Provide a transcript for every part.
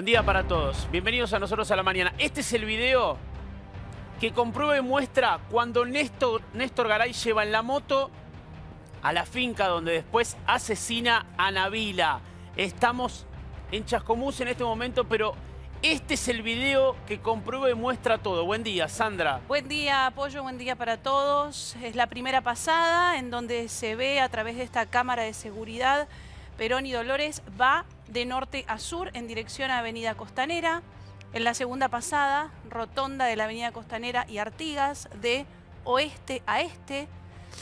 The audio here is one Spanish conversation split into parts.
Buen día para todos. Bienvenidos a nosotros a la mañana. Este es el video que comprueba y muestra cuando Néstor, Garay lleva en la moto a la finca donde después asesina a Navila. Estamos en Chascomús en este momento, pero este es el video que comprueba y muestra todo. Buen día, Sandra. Buen día, Apoyo. Buen día para todos. Es la primera pasada en donde se ve a través de esta cámara de seguridad Perón y Dolores va de norte a sur en dirección a Avenida Costanera. En la segunda pasada, rotonda de la Avenida Costanera y Artigas de oeste a este.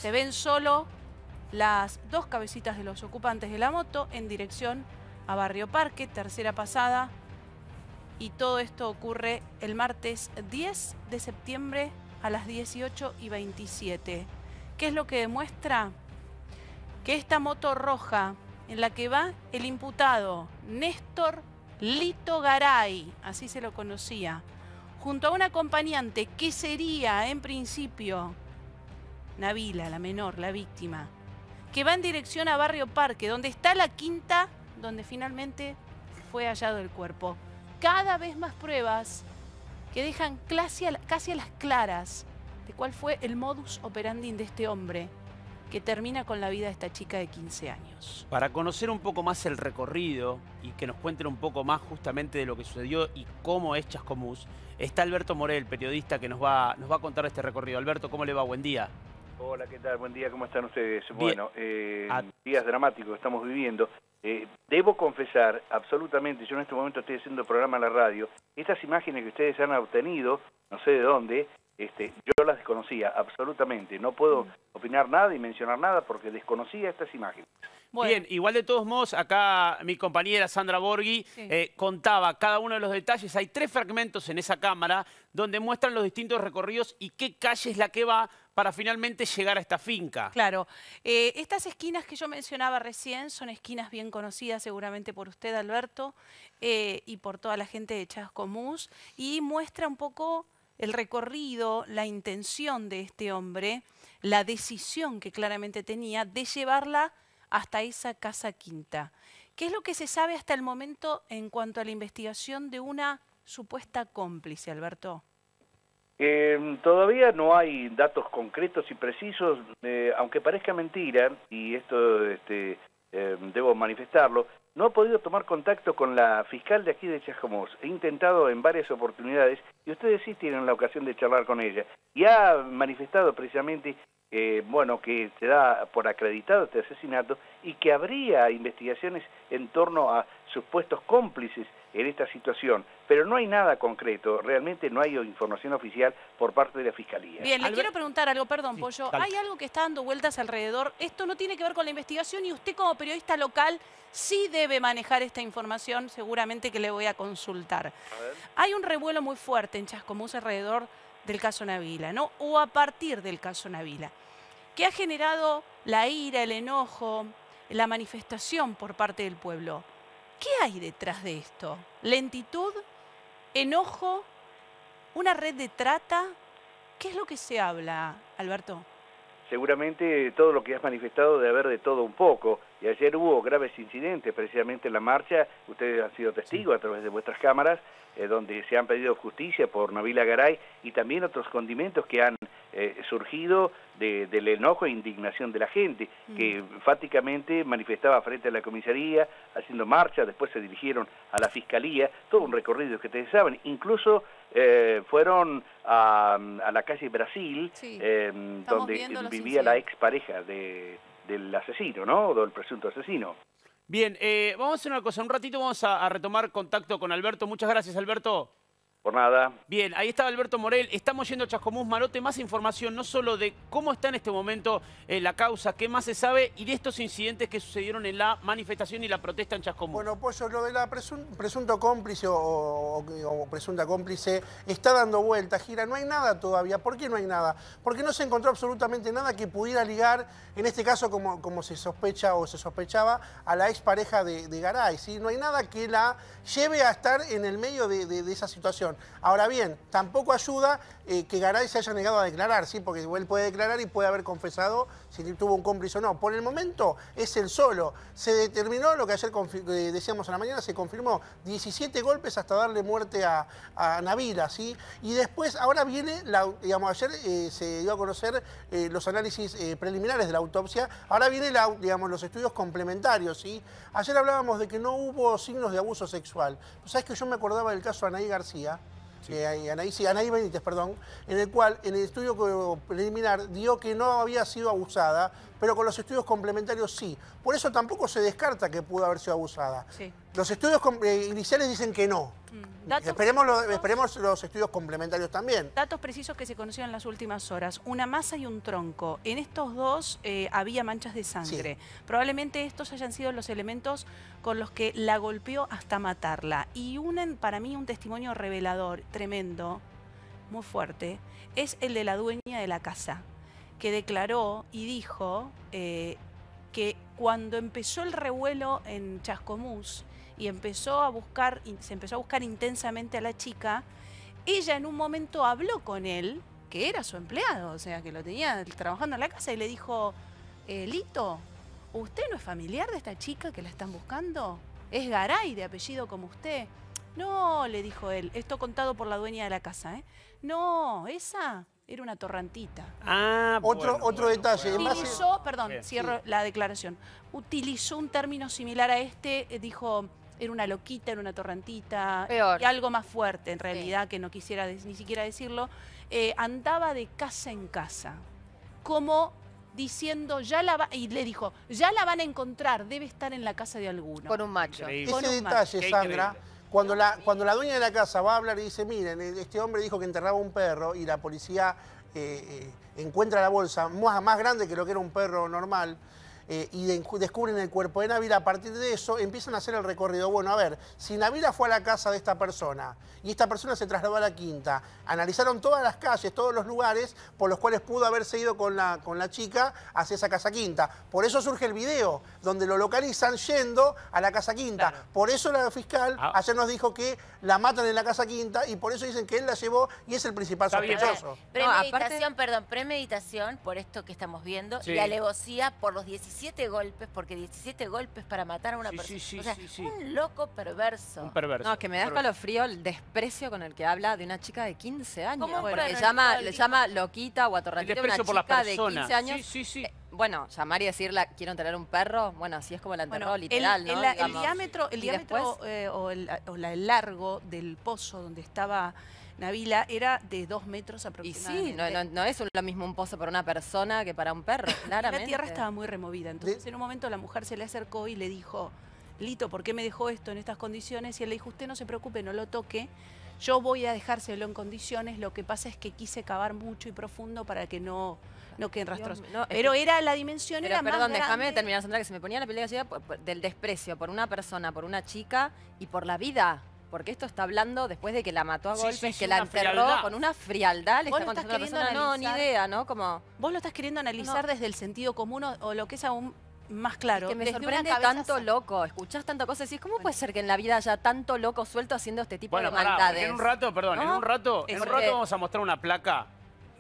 Se ven solo las dos cabecitas de los ocupantes de la moto en dirección a Barrio Parque, tercera pasada. Y todo esto ocurre el martes 10 de septiembre a las 18 y 27. ¿Qué es lo que demuestra? Que esta moto roja en la que va el imputado Néstor Lito Garay, así se lo conocía, junto a un acompañante que sería en principio Navila, la menor, la víctima, que va en dirección a Barrio Parque, donde está la quinta donde finalmente fue hallado el cuerpo. Cada vez más pruebas que dejan casi casi a las claras de cuál fue el modus operandi de este hombre que termina con la vida de esta chica de 15 años. Para conocer un poco más el recorrido y que nos cuenten un poco más justamente de lo que sucedió y cómo es Chascomús, está Alberto Morel, periodista que nos va, nos va a contar este recorrido. Alberto, ¿cómo le va? Buen día. Hola, ¿qué tal? Buen día, ¿cómo están ustedes? Bueno, eh, ah. días dramáticos que estamos viviendo. Eh, debo confesar, absolutamente, yo en este momento estoy haciendo programa en la radio, estas imágenes que ustedes han obtenido, no sé de dónde, este, yo las desconocía absolutamente, no puedo mm. opinar nada y mencionar nada porque desconocía estas imágenes. Bien, igual de todos modos, acá mi compañera Sandra Borghi eh, contaba cada uno de los detalles. Hay tres fragmentos en esa cámara donde muestran los distintos recorridos y qué calle es la que va para finalmente llegar a esta finca. Claro, eh, estas esquinas que yo mencionaba recién son esquinas bien conocidas seguramente por usted, Alberto, eh, y por toda la gente de Chascomús, y muestra un poco el recorrido, la intención de este hombre, la decisión que claramente tenía de llevarla hasta esa casa quinta. ¿Qué es lo que se sabe hasta el momento en cuanto a la investigación de una supuesta cómplice, Alberto? Em, todavía no hay datos concretos y precisos, eh, aunque parezca mentira, y esto este, em, debo manifestarlo, no he podido tomar contacto con la fiscal de aquí de Chascomús. He intentado en varias oportunidades y ustedes sí tienen la ocasión de charlar con ella. Y ha manifestado precisamente, bueno, que se da por acreditado este asesinato y que habría investigaciones en torno a supuestos cómplices en esta situación, pero no hay nada concreto, realmente no hay información oficial por parte de la Fiscalía. Bien, le quiero preguntar algo, perdón, Pollo, hay algo que está dando vueltas alrededor, esto no tiene que ver con la investigación y usted como periodista local sí debe manejar esta información, seguramente que le voy a consultar. Hay un revuelo muy fuerte en Chascomús alrededor del caso Navila, ¿no? O a partir del caso Navila, que ha generado la ira, el enojo, la manifestación por parte del pueblo. ¿Qué hay detrás de esto? ¿Lentitud? ¿Enojo? ¿Una red de trata? ¿Qué es lo que se habla, Alberto? Seguramente todo lo que has manifestado de haber de todo un poco. Y ayer hubo graves incidentes, precisamente en la marcha, ustedes han sido testigos a través de vuestras cámaras, eh, donde se han pedido justicia por Navila Garay y también otros condimentos que han eh, surgido del enojo e indignación de la gente, mm. que enfáticamente manifestaba frente a la comisaría, haciendo marcha, después se dirigieron a la fiscalía, todo un recorrido que ustedes saben, incluso eh, fueron a, a, la calle Brasil, em, donde vivía la expareja de, del asesino, ¿no? O del presunto asesino. Bien, eh, vamos a hacer una cosa, un ratito vamos a, a retomar contacto con Alberto. Muchas gracias, Alberto. Bien, ahí estaba Alberto Morel. Estamos yendo a Chascomús Marote. Más información, no solo de cómo está en este momento eh, la causa, qué más se sabe y de estos incidentes que sucedieron en la manifestación y la protesta en Chascomús. Bueno, pues lo de la presunto cómplice o, presunta cómplice está dando vuelta, gira. No hay nada todavía. ¿Por qué no hay nada? Porque no se encontró absolutamente nada que pudiera ligar, en este caso, como, se sospecha o se sospechaba, a la expareja de, de Garay. No hay nada que la lleve a estar en el medio de esa situación. Ahora bien, tampoco ayuda eh, que Garay se haya negado a declarar, ¿sí? porque él puede declarar y puede haber confesado si tuvo un cómplice o no. Por el momento es el solo. Se determinó lo que ayer eh, decíamos en la mañana, se confirmó 17 golpes hasta darle muerte a, Navira. ¿sí? Y después, ahora viene, digamos, ayer eh, se dio a conocer los análisis preliminares de la autopsia, ahora viene digamos, los estudios complementarios. ¿sí? Ayer hablábamos de que no hubo signos de abuso sexual. ¿Sabes que yo me acordaba del caso Anaí García? Eh, Anaí Benítez, perdón, en el cual en el estudio preliminar dio que no había sido abusada pero con los estudios complementarios sí. Por eso tampoco se descarta que pudo haber sido abusada. Los estudios eh, iniciales dicen que no. Mm, esperemos, los estudios complementarios también. Datos precisos que se conocieron en las últimas horas. Una masa y un tronco. En estos dos eh, había manchas de sangre. Probablemente estos hayan sido los elementos con los que la golpeó hasta matarla. Y unen, para mí un testimonio revelador, tremendo, muy fuerte, es el de la dueña de la casa que declaró y dijo eh, que cuando empezó el revuelo en Chascomús y empezó a buscar, se empezó a buscar intensamente a la chica, ella en un momento habló con él, que era su empleado, o sea, que lo tenía trabajando en la casa, y le dijo, eh, Lito, ¿usted no es familiar de esta chica que la están buscando? Es Garay, de apellido como usted. No, le dijo él, esto contado por la dueña de la casa, ¿eh? No, esa era una torrentita. Ah, otro, otro detalle. Utilizó, perdón, cierro la declaración. Utilizó un término similar a este, eh, dijo, era una loquita, era una torrentita Y algo más fuerte, en realidad, que no quisiera ni siquiera decirlo. Eh, andaba de casa en casa, como diciendo, ya la va, y le dijo, ya la van a encontrar, debe estar en la casa de alguno. Con un macho. Ese detalle, Sandra... Cuando la, cuando la dueña de la casa va a hablar y dice, miren, e-, este hombre dijo que enterraba un perro y la policía eh, eh, encuentra la bolsa más, más grande que lo que era un perro normal, eh, y descubren el cuerpo de Navira a partir de eso empiezan a hacer el recorrido. Bueno, a ver, si Navira fue a la casa de esta persona y esta persona se trasladó a la quinta, analizaron todas las calles, todos los lugares por los cuales pudo haberse ido con la, con la chica hacia esa casa quinta. Por eso surge el video, donde lo localizan yendo a la casa quinta. Por eso la fiscal ah. ayer nos dijo que la matan en la casa quinta y por eso dicen que él la llevó y es el principal sospechoso. Premeditación, perdón, premeditación por esto que estamos viendo y alevosía por los 16 17 golpes, porque 17 golpes para matar a una persona. Sí, o sea, un loco perverso. Un perverso. No, que me da escalofrío el desprecio con el que habla de una chica de 15 años. le, llama, le llama loquita o a una chica de 15 años. Sí, sí, sí. Eh, bueno, llamar y decirle, quiero tener un perro, bueno, así es como la enterró, literal, el, ¿no? El, diámetro, el diámetro eh, o, o la, el largo del pozo donde estaba Navila, era de dos metros aproximadamente. Y sí, no, es lo mismo un pozo para una persona que para un perro, claramente. la tierra estaba muy removida, entonces en un momento la mujer se le acercó y le dijo, Lito, ¿por qué me dejó esto en estas condiciones? Y él le dijo, usted no se preocupe, no lo toque, yo voy a dejárselo en condiciones, lo que pasa es que quise cavar mucho y profundo para que no, no queden rastros. pero era la dimensión, pero, era perdón, déjame terminar, Sandra, que se me ponía la piel de pues, pues, del desprecio por una persona, por una chica y por la vida. Porque esto está hablando después de que la mató a golpes, que la enterró con una frialdad. Le está contando analizar, no, ni idea, ¿no? Como... Vos lo estás queriendo analizar desde el sentido común o, lo que es aún más claro. que me tanto loco, escuchás tanta cosa y decís, ¿cómo puede ser que en la vida haya tanto loco suelto haciendo este tipo de maldades? en un rato, perdón, en un rato, en un rato eh, vamos a mostrar una placa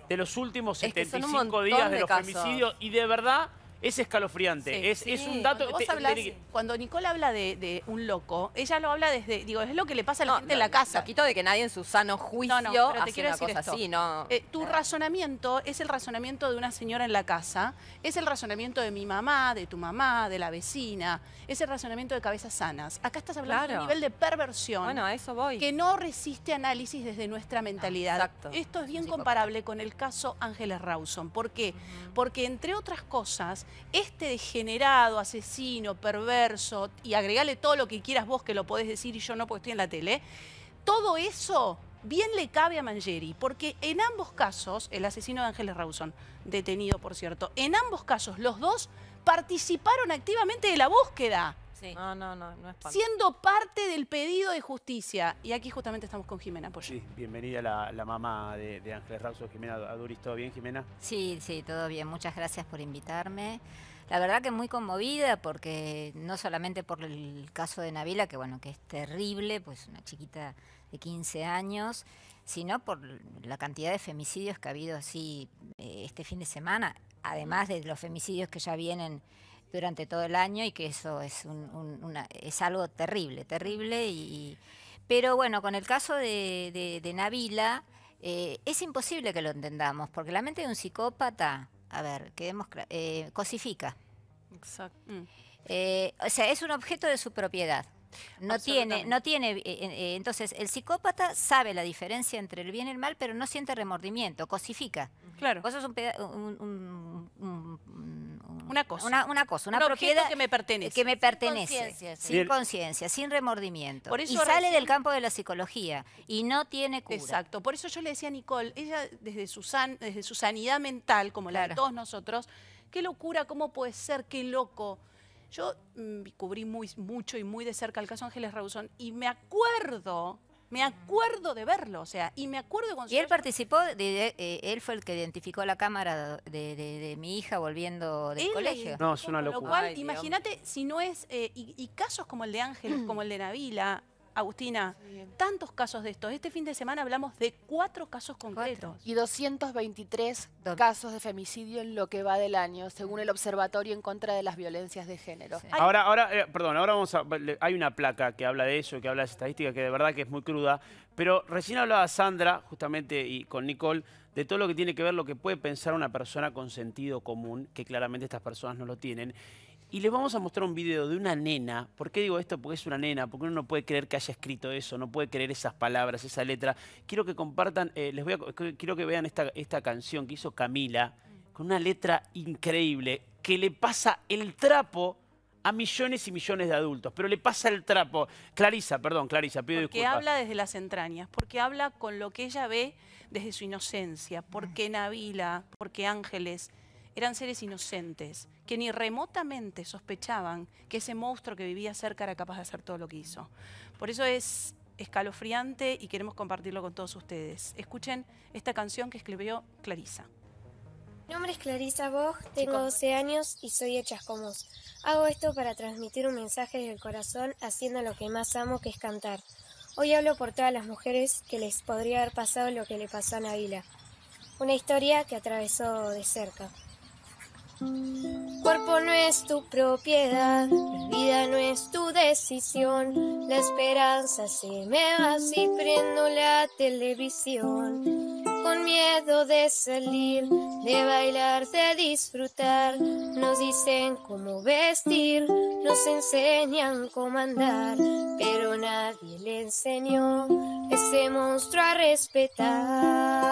de los últimos 75 días de, los femicidios y de verdad es escalofriante, es, un dato... Cuando, te, cuando Nicole habla de, un loco, ella lo habla desde... Digo, es lo que le pasa a la gente en la casa. quito de que nadie en su sano juicio no, pero te quiero una decir así, ¿no? Eh, tu razonamiento es el razonamiento de una señora en la casa, es el razonamiento de mi mamá, de tu mamá, de la vecina, es el razonamiento de cabezas sanas. Acá estás hablando de un nivel de perversión. Bueno, a eso voy. Que no resiste análisis desde nuestra mentalidad. exacto. Esto es bien comparable con el caso Ángeles Rawson. ¿Por qué? Porque, entre otras cosas, este degenerado, asesino, perverso, y agregale todo lo que quieras vos que lo podés decir y yo no porque estoy en la tele, todo eso bien le cabe a Mangieri, porque en ambos casos, el asesino de Ángeles Rawson, detenido por cierto, en ambos casos los dos participaron activamente de la búsqueda. No, no, no, no es Siendo parte del pedido de justicia. Y aquí justamente estamos con Jimena Sí, bienvenida la, mamá de, Ángeles Rauso, Jimena Aduris. ¿Todo bien, Jimena? Sí, sí, todo bien. Muchas gracias por invitarme. La verdad que muy conmovida porque no solamente por el caso de Navila, que bueno, que es terrible, pues una chiquita de 15 años, sino por la cantidad de femicidios que ha habido así eh, este fin de semana, además de los femicidios que ya vienen durante todo el año y que eso es, un, es algo terrible, terrible. Y, pero bueno, con el caso de, de, Navila, eh, es imposible que lo entendamos, porque la mente de un psicópata, a ver, quedemos eh, cosifica. Exacto. Mm. Eh, o sea, es un objeto de su propiedad. No tiene, no tiene, eh, eh, eh, entonces el psicópata sabe la diferencia entre el bien y el mal, pero no siente remordimiento, cosifica. Claro. Cosa es un, una cosa. Una, cosa, una propiedad que me pertenece. Que me pertenece. Sin conciencia, sin, remordimiento. Por eso y sale del campo de la psicología y no tiene cura. Exacto, por eso yo le decía a Nicole, ella desde su, desde su sanidad mental, como la de todos nosotros, qué locura, cómo puede ser, qué loco yo mm, cubrí muy, mucho y muy de cerca el caso Ángeles Rawson y me acuerdo, me acuerdo de verlo, o sea, y me acuerdo con... Y él participó, de, eh, él fue el que identificó la cámara de, mi hija volviendo del colegio. No, es una locura. Lo cual, imagínate si no es... Eh, y, y, casos como el de Ángeles, como el de Navila, Agustina, tantos casos de estos. Este fin de semana hablamos de cuatro casos concretos. Y 223 casos de femicidio en lo que va del año, según el Observatorio en contra de las violencias de género. Ahora, ahora eh, perdón, ahora vamos a... Hay una placa que habla de eso, que habla de estadística, que de verdad que es muy cruda. Pero recién hablaba Sandra, justamente, y con Nicole, de todo lo que tiene que ver lo que puede pensar una persona con sentido común, que claramente estas personas no lo tienen. Y les vamos a mostrar un video de una nena. ¿Por qué digo esto? Porque es una nena, porque uno no puede creer que haya escrito eso, no puede creer esas palabras, esa letra. Quiero que compartan, eh, les voy a, quiero que vean esta, esta canción que hizo Camila, con una letra increíble, que le pasa el trapo a millones y millones de adultos, pero le pasa el trapo. Clarisa, perdón, Clarisa, pido disculpas. Porque habla desde las entrañas, porque habla con lo que ella ve desde su inocencia, porque mm. Navila, porque Ángeles, eran seres inocentes, que ni remotamente sospechaban que ese monstruo que vivía cerca era capaz de hacer todo lo que hizo. Por eso es escalofriante y queremos compartirlo con todos ustedes. Escuchen esta canción que escribió Clarisa. Mi nombre es Clarisa Bog, tengo 12 años y soy de Chascomús. Hago esto para transmitir un mensaje el corazón haciendo lo que más amo que es cantar. Hoy hablo por todas las mujeres que les podría haber pasado lo que le pasó a Navila. Una historia que atravesó de cerca. Cuerpo no es tu propiedad, vida no es tu decisión, la esperanza se me va si prendo la televisión. Con miedo de salir, de bailar, de disfrutar, nos dicen cómo vestir, nos enseñan cómo andar, pero nadie le enseñó ese monstruo a respetar.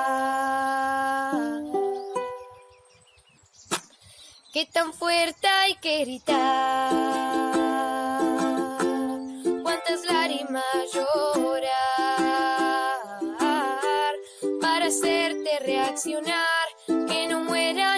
Qué tan fuerte hay que gritar, cuántas lágrimas llorar para hacerte reaccionar, que no muera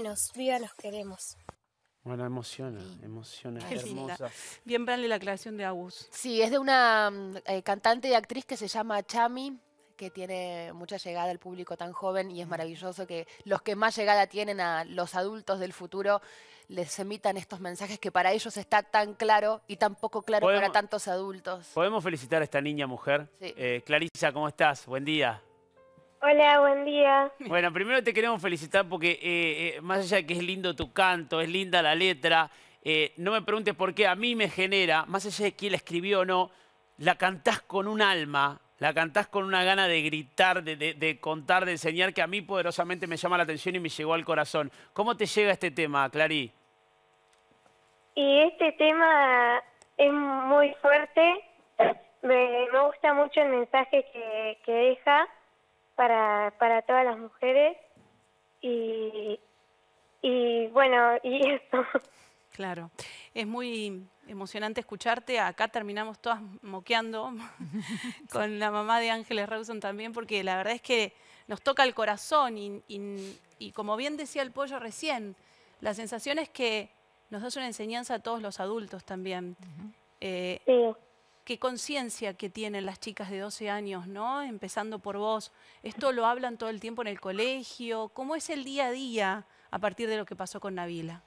nos viva los queremos. Bueno, emociona, emociona, Bien, vale la aclaración de Agus. Sí, es de una mm, eh, cantante y actriz que se llama Chami, que tiene mucha llegada al público tan joven y es mm. maravilloso que los que más llegada tienen a los adultos del futuro les emitan estos mensajes que para ellos está tan claro y tan poco claro para tantos adultos. Podemos felicitar a esta niña mujer. Sí. Eh, Clarisa, ¿cómo estás? Buen día. Hola, buen día. Bueno, primero te queremos felicitar porque eh, eh, más allá de que es lindo tu canto, es linda la letra, eh, no me preguntes por qué a mí me genera, más allá de quién la escribió o no, la cantás con un alma, la cantás con una gana de gritar, de, contar, de enseñar que a mí poderosamente me llama la atención y me llegó al corazón. ¿Cómo te llega este tema, Clarí? Y este tema es muy fuerte, me, gusta mucho el mensaje que deja para, para todas las mujeres y, y bueno, y eso. Claro, es muy emocionante escucharte. Acá terminamos todas moqueando con la mamá de Ángeles Rawson también, porque la verdad es que nos toca el corazón y, y, como bien decía el pollo recién, la sensación es que nos das una enseñanza a todos los adultos también qué conciencia que tienen las chicas de 12 años, ¿no? Empezando por vos. Esto lo hablan todo el tiempo en el colegio. ¿Cómo es el día a día a partir de lo que pasó con Navila?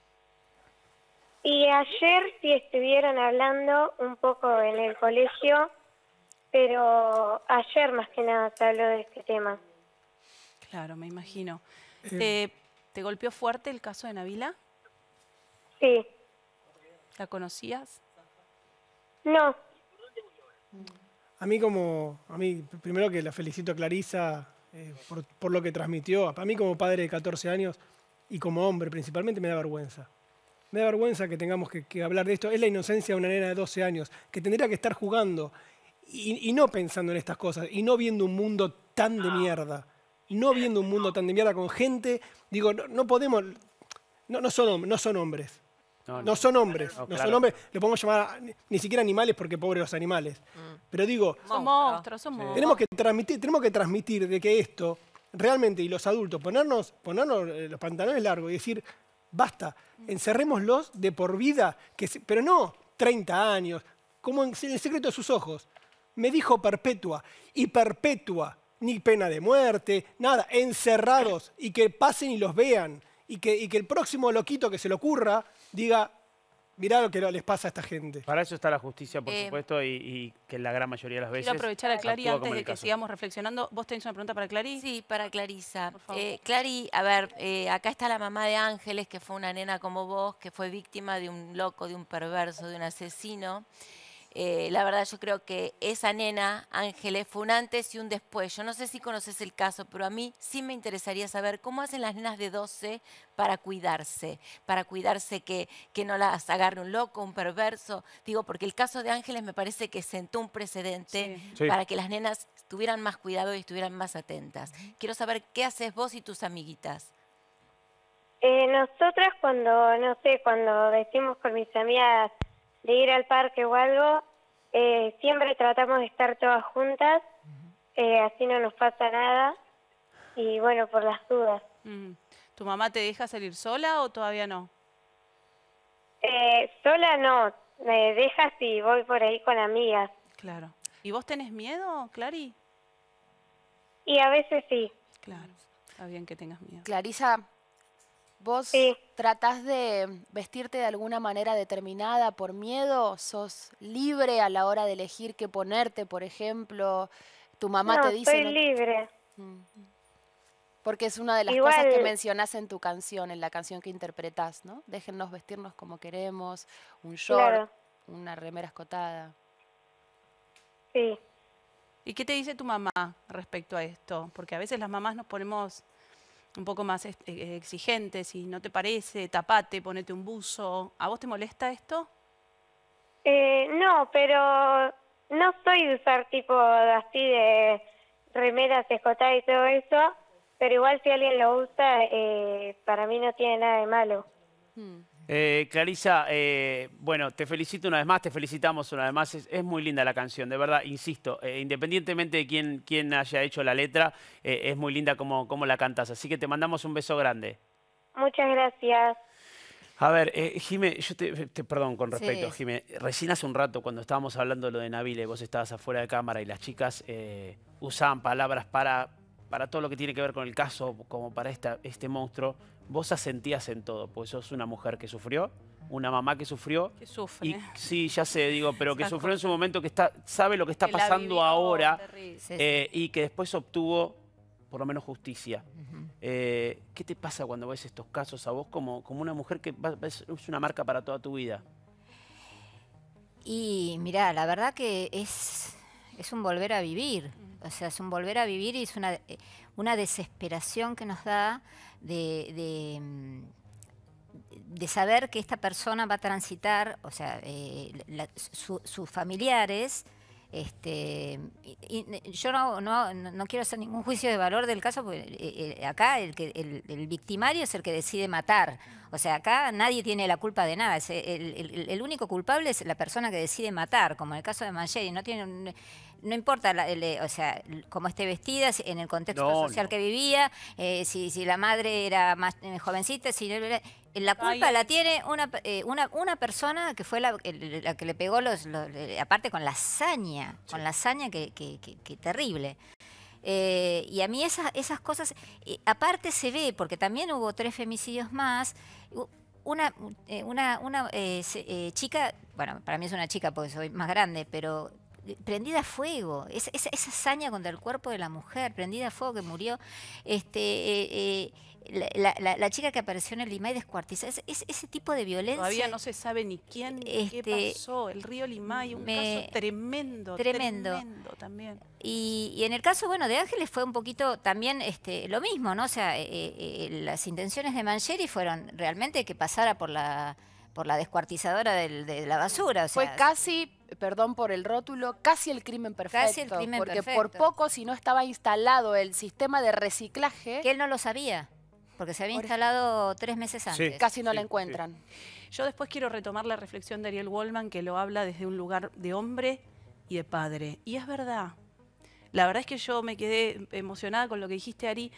Y ayer sí estuvieron hablando un poco en el colegio, pero ayer más que nada se habló de este tema. Claro, me imagino. Eh. ¿Te, ¿Te golpeó fuerte el caso de Navila? Sí. ¿La conocías? No. A mí como, a mí primero que la felicito a Clarisa eh, por, lo que transmitió, a mí como padre de 14 años y como hombre principalmente me da vergüenza. Me da vergüenza que tengamos que, hablar de esto. Es la inocencia de una nena de 12 años que tendría que estar jugando y, no pensando en estas cosas y no viendo un mundo tan de mierda. No viendo un mundo tan de mierda con gente, digo, no, podemos, no, no, no son hombres, no, son hombres, no, son hombres. Le podemos llamar ni, siquiera animales porque pobres los animales. Mm. Pero digo, Tenemos que transmitir, tenemos que transmitir de que esto realmente y los adultos ponernos, ponernos eh, los pantalones largos y decir, basta, mm. encerrémoslos de por vida, que pero no 30 años, como en el secreto de sus ojos. Me dijo perpetua y perpetua, ni pena de muerte, nada, encerrados y que pasen y los vean y que, y que el próximo loquito que se le ocurra diga, mirá lo que les pasa a esta gente. Para eso está la justicia, por eh, supuesto, y, que la gran mayoría de las veces... Quiero aprovechar a Clary antes de que sigamos reflexionando. ¿Vos tenés una pregunta para Clary? Sí, para Clarisa. Eh, Clary, a ver, eh, acá está la mamá de Ángeles, que fue una nena como vos, que fue víctima de un loco, de un perverso, de un asesino. Eh, la verdad yo creo que esa nena, Ángeles, fue un antes y un después. Yo no sé si conoces el caso, pero a mí sí me interesaría saber cómo hacen las nenas de 12 para cuidarse, para cuidarse que, que no las agarre un loco, un perverso. Digo, porque el caso de Ángeles me parece que sentó un precedente para que las nenas tuvieran más cuidado y estuvieran más atentas. Quiero saber qué haces vos y tus amiguitas. Eh, nosotras cuando, no sé, cuando decimos con mis amigas de ir al parque o algo, eh, siempre tratamos de estar todas juntas, eh, así no nos pasa nada y bueno, por las dudas. Mm. ¿Tu mamá te deja salir sola o todavía no? Eh, sola no, me deja y voy por ahí con amigas. Claro. ¿Y vos tenés miedo, Clary? Y a veces sí. Claro, está bien que tengas miedo. Clarisa, ¿Vos tratás de vestirte de alguna manera determinada por miedo? ¿Sos libre a la hora de elegir qué ponerte, por ejemplo? ¿Tu mamá te dice...? Soy libre. Mm. Porque es una de las cosas que mencionás en tu canción, en la canción que interpretás, ¿no? Déjennos vestirnos como queremos, un short, una remera escotada. Sí. ¿Y qué te dice tu mamá respecto a esto? Porque a veces las mamás nos ponemos un poco más eh, eh, exigente, si no te parece, tapate, ponete un buzo. ¿A vos te molesta esto? Eh, no, pero no soy de usar tipo así de remeras escotadas y todo eso, pero igual si alguien lo usa, para mí no tiene nada de malo. Hmm. Eh, Clarisa, eh, bueno, te felicito una vez más, te felicitamos una vez más. Es, muy linda la canción, de verdad, insisto, eh, independientemente de quién, haya hecho la letra, eh, es muy linda como, como la cantas. Así que te mandamos un beso grande. Muchas gracias. A ver, eh, Jime, yo te, perdón con respecto, Jime. Recién hace un rato, cuando estábamos hablando de lo de Navile, vos estabas afuera de cámara y las chicas usaban palabras para, para todo lo que tiene que ver con el caso, como para esta, este monstruo vos asentías en todo, pues sos una mujer que sufrió, una mamá que sufrió. Que sufre. sí, ya sé, digo, pero que sufrió en su momento, que está, sabe lo que está pasando ahora eh, y que después obtuvo por lo menos justicia. Eh, ¿Qué te pasa cuando ves estos casos a vos como, como una mujer que es una marca para toda tu vida? Y mira, la verdad que es, es un volver a vivir. O sea, es un volver a vivir y es una, eh, una desesperación que nos da de, mm, de saber que esta persona va a transitar, o sea, eh, sus familiares. Este, yo no, no, quiero hacer ningún juicio de valor del caso, porque eh, eh, acá el, el, victimario es el que decide matar. O sea, acá nadie tiene la culpa de nada. el, único culpable es la persona que decide matar, como en el caso de Mancheri. No tiene un, no importa, la, eh, o sea, cómo esté vestida, en el contexto social que vivía, eh, si, la madre era más eh, jovencita, si la culpa la tiene una, una, una, persona que fue la, que le pegó los, aparte con la hazaña, con la hazaña que, que, terrible. y a mí esas, esas cosas, aparte se ve, porque también hubo tres femicidios más, una, una, una chica, bueno, para mí es una chica porque soy más grande, pero eh, prendida a fuego, esa, esa, hazaña contra el cuerpo de la mujer, prendida a fuego que murió, este, eh, eh, la, chica que apareció en el Limay descuartizada, ese tipo de violencia. Todavía no se sabe ni quién, qué este, pasó, el río Limay, un caso tremendo, tremendo, también. Y, en el caso, bueno, de Ángeles fue un poquito también este, lo mismo, ¿no? O sea, las intenciones de Mancheri fueron realmente que pasara por la por la descuartizadora de la basura. fue casi perdón por el rótulo, casi el crimen perfecto. Casi el crimen porque por poco, si no estaba instalado el sistema de reciclaje... Que él no lo sabía, porque se había instalado tres meses antes. casi no la encuentran. Yo después quiero retomar la reflexión de Ariel Wolman, que lo habla desde un lugar de hombre y de padre. Y es verdad. La verdad es que yo me quedé emocionada con lo que dijiste, Ari,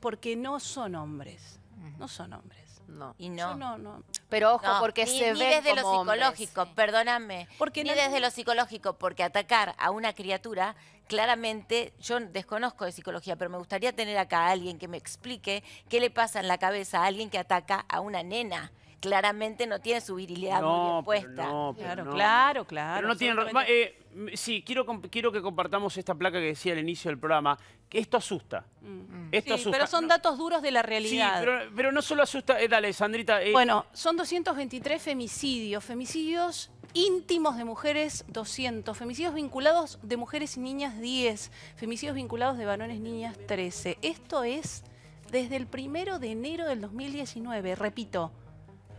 porque no son hombres. No son hombres. No. Y no. no, no. Pero ojo, porque se ve. desde lo psicológico, perdóname. ni desde lo psicológico, porque atacar a una criatura, claramente, yo desconozco de psicología, pero me gustaría tener acá a alguien que me explique qué le pasa en la cabeza a alguien que ataca a una nena claramente no tiene su virilidad muy No, claro, claro, claro. Pero no tienen... Eh, sí, quiero, quiero que compartamos esta placa que decía al inicio del programa, que esto asusta. Mm. Esto sí, pero son datos duros de la realidad. Sí, pero, no solo asusta... Eh, dale, Sandrita. Eh. Bueno, son 223 femicidios, femicidios íntimos de mujeres 200, femicidios vinculados de mujeres y niñas 10, femicidios vinculados de varones y niñas 13. Esto es desde el primero de enero del 2019, repito,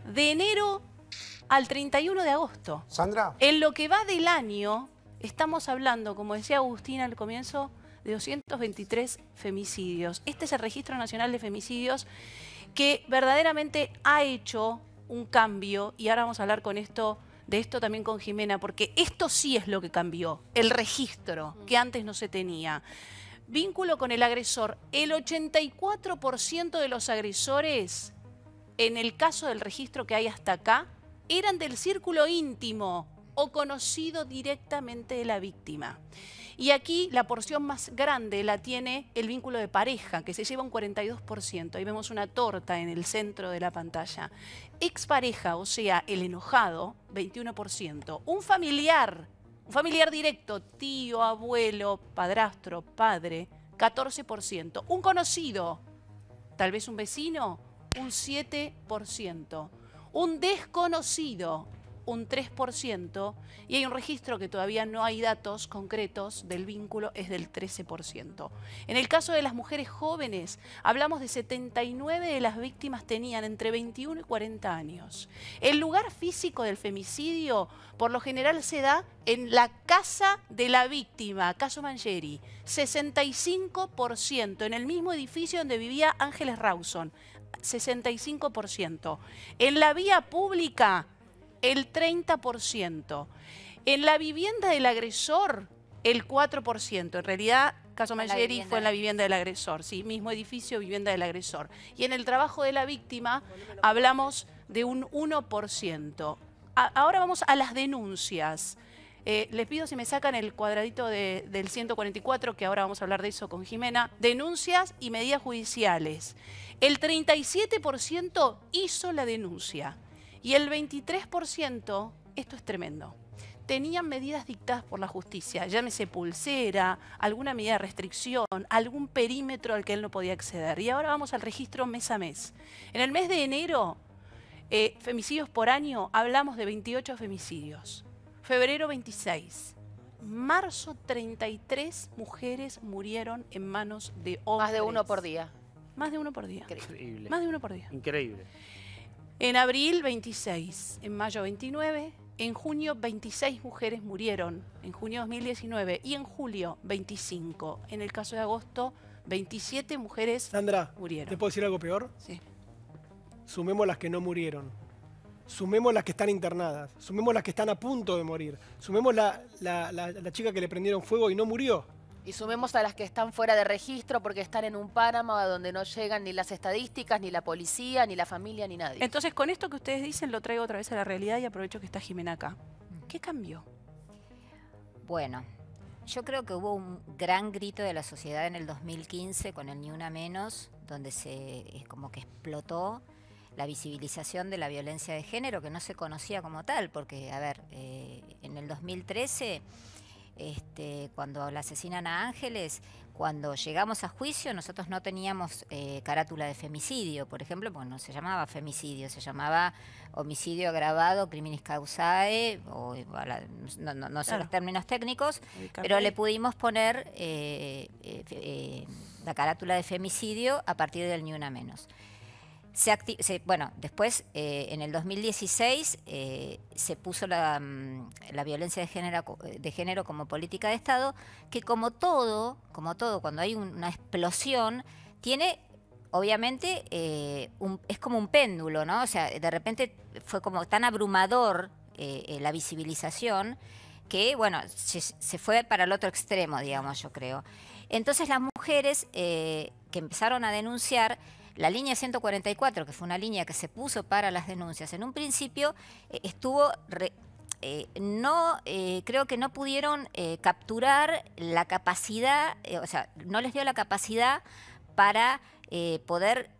de enero al 31 de agosto. Sandra. En lo que va del año, estamos hablando, como decía Agustina al comienzo, de 223 femicidios. Este es el Registro Nacional de Femicidios que verdaderamente ha hecho un cambio y ahora vamos a hablar con esto de esto también con Jimena, porque esto sí es lo que cambió, el registro mm. que antes no se tenía. Vínculo con el agresor, el 84% de los agresores en el caso del registro que hay hasta acá, eran del círculo íntimo o conocido directamente de la víctima. Y aquí la porción más grande la tiene el vínculo de pareja, que se lleva un 42%. Ahí vemos una torta en el centro de la pantalla. pareja, o sea, el enojado, 21%. Un familiar, un familiar directo, tío, abuelo, padrastro, padre, 14%. Un conocido, tal vez un vecino, un 7%, un desconocido un 3% y hay un registro que todavía no hay datos concretos del vínculo, es del 13%. En el caso de las mujeres jóvenes, hablamos de 79 de las víctimas tenían entre 21 y 40 años. El lugar físico del femicidio por lo general se da en la casa de la víctima, caso Mangieri, 65%, en el mismo edificio donde vivía Ángeles Rawson. 65%. En la vía pública, el 30%. En la vivienda del agresor, el 4%. En realidad, caso mayeri fue en la vivienda del agresor, sí, mismo edificio, vivienda del agresor. Y en el trabajo de la víctima hablamos de un 1%. ahora vamos a las denuncias. Eh, les pido si me sacan el cuadradito del 144, que ahora vamos a hablar de eso con Jimena. Denuncias y medidas judiciales. El 37% hizo la denuncia y el 23%, esto es tremendo, tenían medidas dictadas por la justicia, llámese pulsera, alguna medida de restricción, algún perímetro al que él no podía acceder. Y ahora vamos al registro mes a mes. En el mes de enero, eh, femicidios por año, hablamos de 28 femicidios. Febrero 26. Marzo 33 mujeres murieron en manos de hombres. Más de uno por día. Más de uno por día. Increíble. Más de uno por día. Increíble. En abril 26, en mayo 29, en junio 26 mujeres murieron, en junio 2019, y en julio 25. En el caso de agosto, 27 mujeres murieron. ¿te puedo decir algo peor? Sí. Sumemos las que no murieron sumemos las que están internadas, sumemos las que están a punto de morir, sumemos la, chica que le prendieron fuego y no murió. Y sumemos a las que están fuera de registro porque están en un páramo donde no llegan ni las estadísticas, ni la policía, ni la familia, ni nadie. Entonces, con esto que ustedes dicen, lo traigo otra vez a la realidad y aprovecho que está Jimena acá. ¿Qué cambió? Bueno, yo creo que hubo un gran grito de la sociedad en el 2015 con el Ni Una Menos, donde se eh, como que explotó la visibilización de la violencia de género, que no se conocía como tal, porque, a ver, eh, en el 2013... Este, cuando la asesinan a Ángeles, cuando llegamos a juicio, nosotros no teníamos eh, carátula de femicidio, por ejemplo, porque no se llamaba femicidio, se llamaba homicidio agravado, criminis causae, no, no, los términos técnicos, pero le pudimos poner eh, la carátula de femicidio a partir del ni una menos. Se bueno, después, eh, en el 2016, eh, se puso mm, la, violencia de género, de género como política de Estado, que como todo, como todo, cuando hay una explosión, tiene obviamente eh, es como un péndulo, ¿no? O sea, de repente fue como tan abrumador la visibilización que, bueno, se, se, fue para el otro extremo, digamos, yo creo. Entonces las mujeres que empezaron a denunciar la línea 144, que fue una línea que se puso para las denuncias, en un principio eh, estuvo... Eh, no, eh, creo que no pudieron capturar la capacidad, o sea, no les dio la capacidad para poder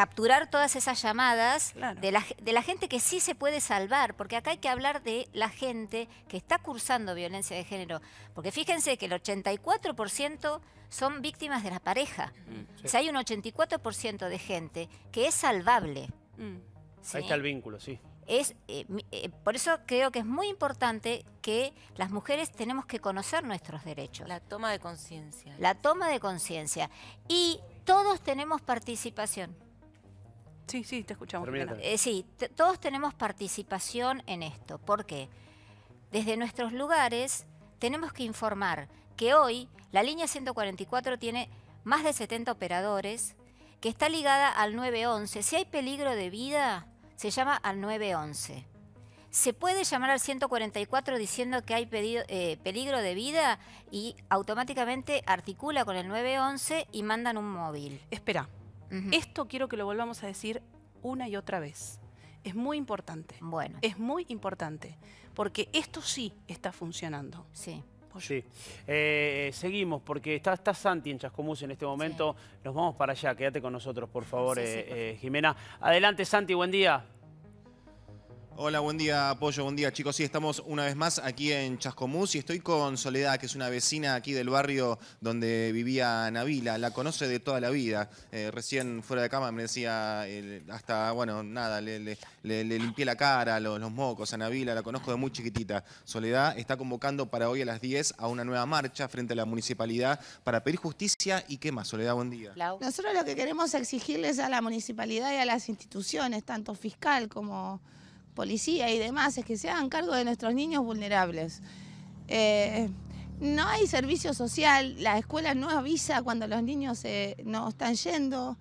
capturar todas esas llamadas de, la, gente que sí se puede salvar, porque acá hay que hablar de la gente que está cursando violencia de género, porque fíjense que el 84% son víctimas de la pareja. Mm, o hay un 84% de gente que es salvable. Mm. Ahí está el vínculo, sí. Es, eh, eh, por eso creo que es muy importante que las mujeres tenemos que conocer nuestros derechos. La toma de conciencia. La toma de conciencia. Y todos tenemos participación. Sí, sí, te escuchamos. Eh, sí, todos tenemos participación en esto. ¿Por qué? Desde nuestros lugares tenemos que informar que hoy la línea 144 tiene más de 70 operadores, que está ligada al 911. Si hay peligro de vida, se llama al 911. Se puede llamar al 144 diciendo que hay eh, peligro de vida y automáticamente articula con el 911 y mandan un móvil. Espera, esto quiero que lo volvamos a decir una y otra vez. Es muy importante. Bueno. Es muy importante. Porque esto sí está funcionando. Sí. Sí. Eh, seguimos, porque está, está, Santi en Chascomús en este momento. Nos vamos para allá. Quédate con nosotros, por eh, eh, favor, Jimena. Adelante, Santi. Buen día. Hola, buen día, apoyo, buen día, chicos. Sí, estamos una vez más aquí en Chascomús y estoy con Soledad, que es una vecina aquí del barrio donde vivía Navila. La conoce de toda la vida. Eh, recién fuera de cama me decía, hasta, bueno, nada, le, limpié la cara, los, mocos a Navila, la conozco de muy chiquitita. Soledad está convocando para hoy a las 10 a una nueva marcha frente a la municipalidad para pedir justicia y qué más. Soledad, buen día. Nosotros lo que queremos exigirles a la municipalidad y a las instituciones, tanto fiscal como policía y demás, es que se hagan cargo de nuestros niños vulnerables. Eh, no hay servicio social, la escuela no avisa cuando los niños eh, no están yendo.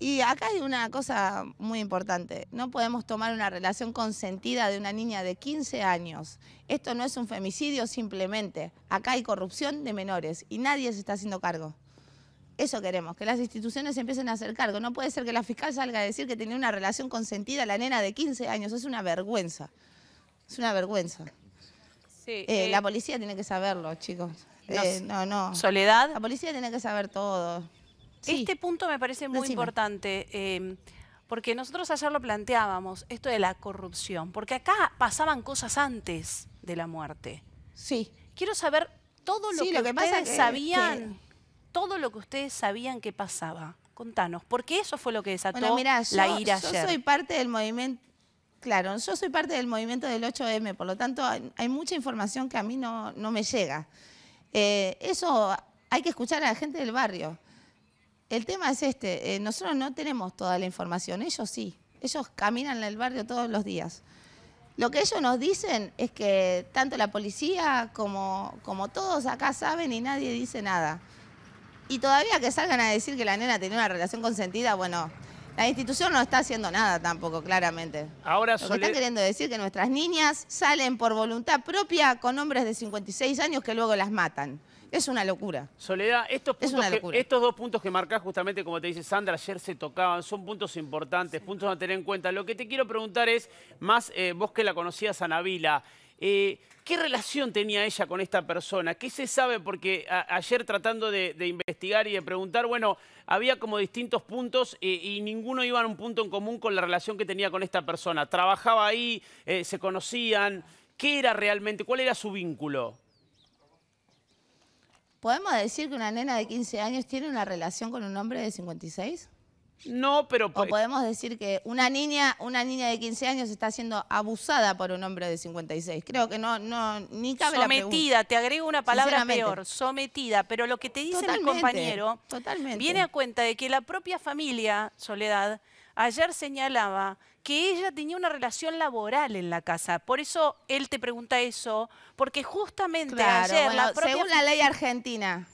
Y acá hay una cosa muy importante, no podemos tomar una relación consentida de una niña de 15 años. Esto no es un femicidio simplemente, acá hay corrupción de menores y nadie se está haciendo cargo. Eso queremos, que las instituciones empiecen a hacer cargo. No puede ser que la fiscal salga a decir que tenía una relación consentida la nena de 15 años. Es una vergüenza. Es una vergüenza. Sí, eh, eh, La policía tiene que saberlo, chicos. Eh, no, no, Soledad. La policía tiene que saber todo. Este punto me parece muy importante. Em, porque nosotros ayer lo planteábamos, esto de la corrupción. Porque acá pasaban cosas antes de la muerte. Sí. Quiero saber todo lo que, lo que sabían todo lo que ustedes sabían que pasaba. Contanos, porque eso fue lo que desató la ira yo ayer. soy parte del movimiento, claro, yo soy parte del movimiento del 8M, por lo tanto hay, mucha información que a mí no, no me llega. Eh, eso hay que escuchar a la gente del barrio. El tema es este, eh, nosotros no tenemos toda la información, ellos sí, ellos caminan en el barrio todos los días. Lo que ellos nos dicen es que tanto la policía como, como todos acá saben y nadie dice nada. Y todavía que salgan a decir que la nena tenía una relación consentida, bueno, la institución no está haciendo nada tampoco, claramente. Ahora Lo que está queriendo decir que nuestras niñas salen por voluntad propia con hombres de 56 años que luego las matan. Es una locura. Soledad, estos, estos dos puntos que marcás justamente, como te dice Sandra, ayer se tocaban, son puntos importantes, puntos a tener en cuenta. Lo que te quiero preguntar es, más eh, vos que la conocías a Navila, eh, ¿Qué relación tenía ella con esta persona? ¿Qué se sabe? Porque ayer tratando de, investigar y de preguntar, bueno, había como distintos puntos eh, y ninguno iba a un punto en común con la relación que tenía con esta persona. ¿Trabajaba ahí? Eh, ¿Se conocían? ¿Qué era realmente? ¿Cuál era su vínculo? ¿Podemos decir que una nena de 15 años tiene una relación con un hombre de 56? No, pero... O pues podemos decir que una niña, una niña de 15 años está siendo abusada por un hombre de 56. Creo que no, no, ni cabe Sometida, te agrego una palabra peor, sometida. Pero lo que te dice el compañero viene a cuenta de que la propia familia, Soledad, ayer señalaba que ella tenía una relación laboral en la casa. Por eso él te pregunta eso, porque justamente ayer la propia... Según la ley argentina.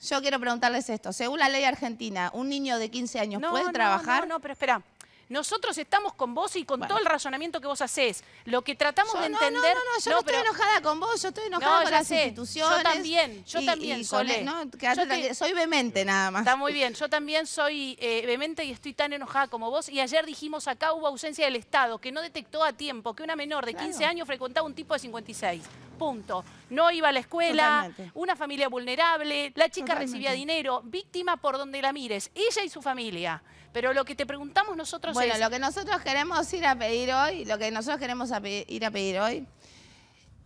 Yo quiero preguntarles esto. Según la ley argentina, ¿un niño de 15 años no, puede trabajar? No, no, pero espera. Nosotros estamos con vos y con todo el razonamiento que vos hacés. Lo que tratamos de entender... No, no, no, yo no, estoy enojada con vos, yo estoy enojada con las instituciones. Yo también, yo también, yo Soy vemente nada más. Está muy bien, yo también soy eh, vemente y estoy tan enojada como vos. Y ayer dijimos acá hubo ausencia del Estado, que no detectó a tiempo que una menor de 15 años frecuentaba un tipo de 56 punto. No iba a la escuela, una familia vulnerable, la chica recibía dinero, víctima por donde la mires, ella y su familia. Pero lo que te preguntamos nosotros bueno, es... Bueno, lo que nosotros queremos ir a pedir hoy, lo que nosotros queremos ir a pedir hoy,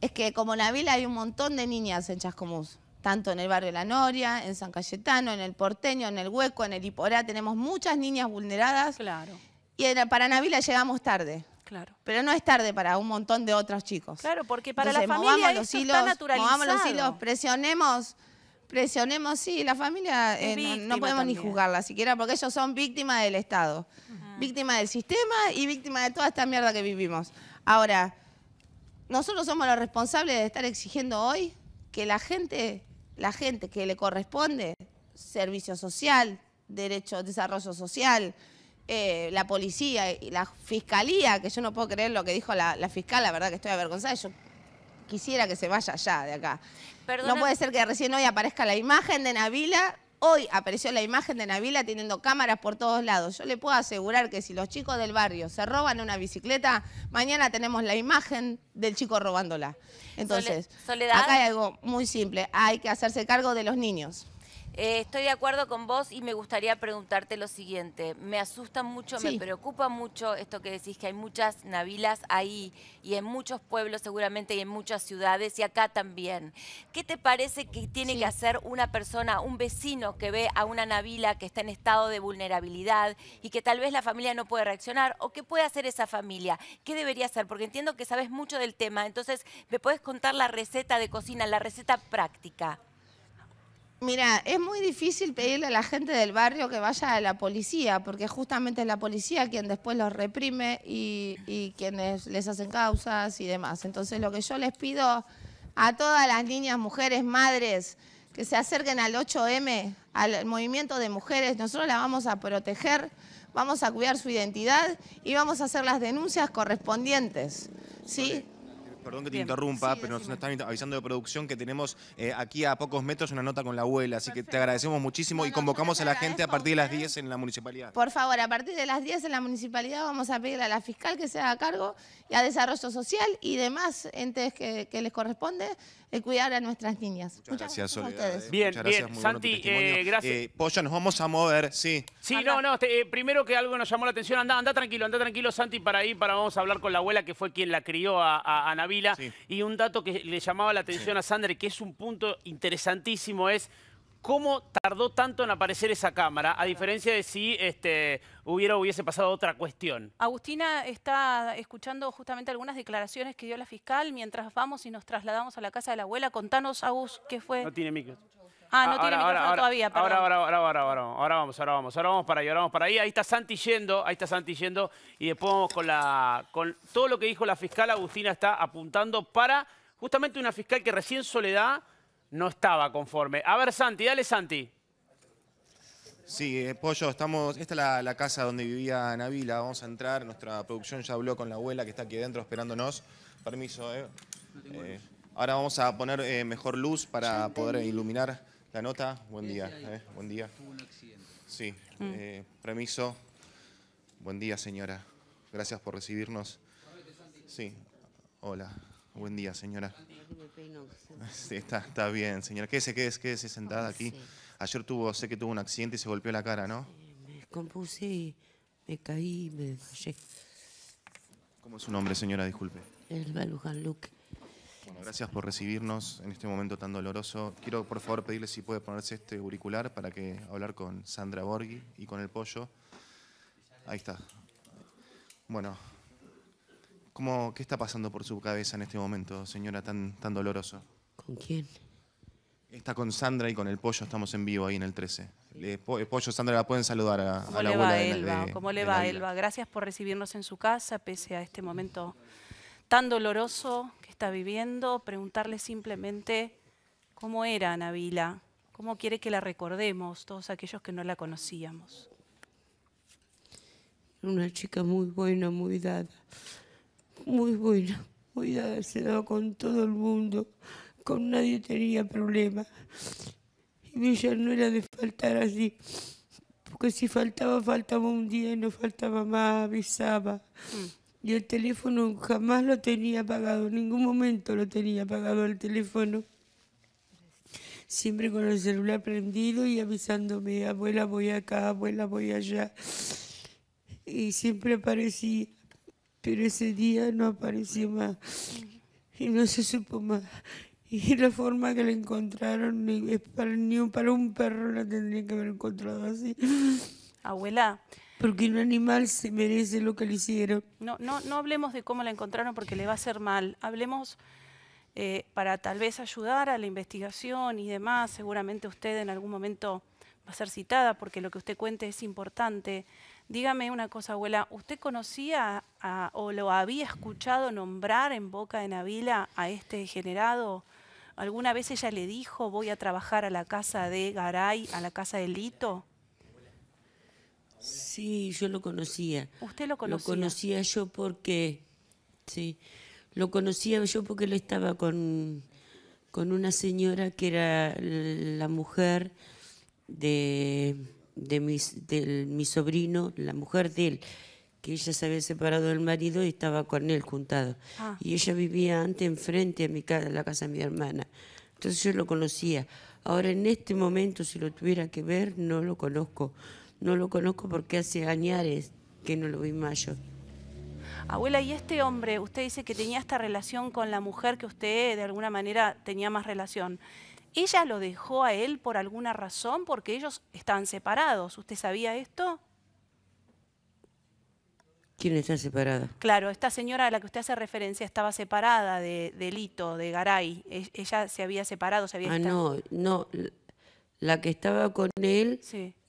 es que como Navila hay un montón de niñas en Chascomús tanto en el barrio La Noria, en San Cayetano, en el Porteño, en el Hueco, en el Iporá, tenemos muchas niñas vulneradas. Claro. Y para Navila llegamos tarde. Pero no es tarde para un montón de otros chicos. Claro, porque para la familia los Movamos los hilos, presionemos, presionemos, sí, la familia eh, no, podemos ni juzgarla siquiera porque ellos son víctimas del Estado, víctimas del sistema y víctimas de toda esta mierda que vivimos. Ahora, nosotros somos los responsables de estar exigiendo hoy que la gente, la gente que le corresponde servicio social, derecho, desarrollo social, eh, la policía y la fiscalía, que yo no puedo creer lo que dijo la, fiscal, la verdad que estoy avergonzada, yo quisiera que se vaya ya de acá. No puede ser que recién hoy aparezca la imagen de Navila hoy apareció la imagen de Navila teniendo cámaras por todos lados. Yo le puedo asegurar que si los chicos del barrio se roban una bicicleta, mañana tenemos la imagen del chico robándola. Entonces, acá hay algo muy simple, hay que hacerse cargo de los niños. Eh, estoy de acuerdo con vos y me gustaría preguntarte lo siguiente. Me asusta mucho, me preocupa mucho esto que decís, que hay muchas Navilas ahí y en muchos pueblos seguramente y en muchas ciudades y acá también. ¿Qué te parece que tiene que hacer una persona, un vecino que ve a una Navila que está en estado de vulnerabilidad y que tal vez la familia no puede reaccionar? ¿O qué puede hacer esa familia? ¿Qué debería hacer? Porque entiendo que sabes mucho del tema, entonces me puedes contar la receta de cocina, la receta práctica. Mira, es muy difícil pedirle a la gente del barrio que vaya a la policía, porque justamente es la policía quien después los reprime y, quienes les hacen causas y demás. Entonces lo que yo les pido a todas las niñas, mujeres, madres, que se acerquen al 8M, al movimiento de mujeres, nosotros las vamos a proteger, vamos a cuidar su identidad y vamos a hacer las denuncias correspondientes. ¿sí? Perdón que te interrumpa, pero nos, están avisando de producción que tenemos eh, aquí a pocos metros una nota con la abuela, así que te agradecemos muchísimo y convocamos a la gente a partir de las 10 en la municipalidad. Por favor, a partir de las 10 en la municipalidad vamos a pedir a la fiscal que se haga cargo y a Desarrollo Social y demás entes que les corresponde de cuidar a nuestras niñas. Muchas, gracias, a eh. Bien, bien. Santi, eh, gracias. Eh, Pollo, nos vamos a mover, sí. Sí, no, no, este, eh, primero que algo nos llamó la atención, anda, anda tranquilo, anda tranquilo, Santi, para ahí, para vamos a hablar con la abuela que fue quien la crió a, Navila. Y un dato que le llamaba la atención a Sandra, que es un punto interesantísimo, es ¿Cómo tardó tanto en aparecer esa cámara, a diferencia de si este, hubiera hubiese pasado otra cuestión? Agustina está escuchando justamente algunas declaraciones que dio la fiscal mientras vamos y nos trasladamos a la casa de la abuela. Contanos, Agus, ¿qué fue? No tiene micro. Ah, no ah, tiene micrófono todavía, ahora, Ahora, ahora, ahora, vamos, ahora vamos, ahora vamos para ahí, ahora vamos para ahí. Ahí está Santi yendo, ahí está Santi yendo. Y después vamos con la... Con todo lo que dijo la fiscal, Agustina está apuntando para justamente una fiscal que recién Soledad no estaba conforme. A ver, Santi, dale Santi. Sí, eh, Pollo, estamos, esta es la, casa donde vivía Navila, vamos a entrar, nuestra producción ya habló con la abuela que está aquí adentro esperándonos. Permiso, eh. eh ahora vamos a poner eh, mejor luz para poder iluminar la nota. Buen día, buen día. Sí, mm. permiso. Buen día, señora. Gracias por recibirnos. Sí, hola. Buen día, señora. Sí, está, está bien, señora. Quédese, quédese, quédese sentada aquí. Ayer tuvo, sé que tuvo un accidente y se golpeó la cara, ¿no? Me descompuse, me caí, me desmayé. ¿Cómo es su nombre, señora? Disculpe. El Balujan Luque. Bueno, gracias por recibirnos en este momento tan doloroso. Quiero, por favor, pedirle si puede ponerse este auricular para que hablar con Sandra Borghi y con el pollo. Ahí está. Bueno, ¿Qué está pasando por su cabeza en este momento, señora, tan, tan doloroso? ¿Con quién? Está con Sandra y con el pollo, estamos en vivo ahí en el 13. el pollo, Sandra, la pueden saludar a, ¿Cómo la le va, Elba? ¿Cómo le va, Elba? Gracias por recibirnos en su casa, pese a este momento tan doloroso que está viviendo. Preguntarle simplemente cómo era Anabila, cómo quiere que la recordemos, todos aquellos que no la conocíamos. Una chica muy buena, muy dada muy buena, muy se daba con todo el mundo, con nadie tenía problema. Y yo no era de faltar así, porque si faltaba, faltaba un día y no faltaba más, avisaba. Mm. Y el teléfono jamás lo tenía apagado, en ningún momento lo tenía apagado el teléfono. Siempre con el celular prendido y avisándome, abuela voy acá, abuela voy allá. Y siempre aparecía pero ese día no apareció más y no se supo más. Y la forma que la encontraron, ni eh, para, ni para un perro la tendría que haber encontrado así. Abuela. Porque un animal se merece lo que le hicieron. No, no, no hablemos de cómo la encontraron porque le va a hacer mal. Hablemos eh, para tal vez ayudar a la investigación y demás. Seguramente usted en algún momento va a ser citada porque lo que usted cuente es importante. Dígame una cosa, abuela, ¿usted conocía o lo había escuchado nombrar en boca de Navila a este degenerado? ¿Alguna vez ella le dijo, voy a trabajar a la casa de Garay, a la casa de Lito? Sí, yo lo conocía. ¿Usted lo conocía? Lo conocía yo porque, sí, lo conocía yo porque lo estaba con, con una señora que era la mujer de de, mi sobrino, la mujer de él, que ella se había separado del marido y estaba con él juntado. Ah. Y ella vivía antes enfrente a mi casa, la casa de mi hermana. Entonces yo lo conocía. Ahora en este momento, si lo tuviera que ver, no lo conozco. No lo conozco porque hace años que no lo vi más yo. Abuela, ¿y este hombre, usted dice que tenía esta relación con la mujer que usted de alguna manera tenía más relación? Ella lo dejó a él por alguna razón porque ellos están separados. ¿Usted sabía esto? ¿Quién está separada? Claro, esta señora a la que usted hace referencia estaba separada de, Lito, de Garay. E, ella se había separado, se había... Ah, no, no. La que estaba con él,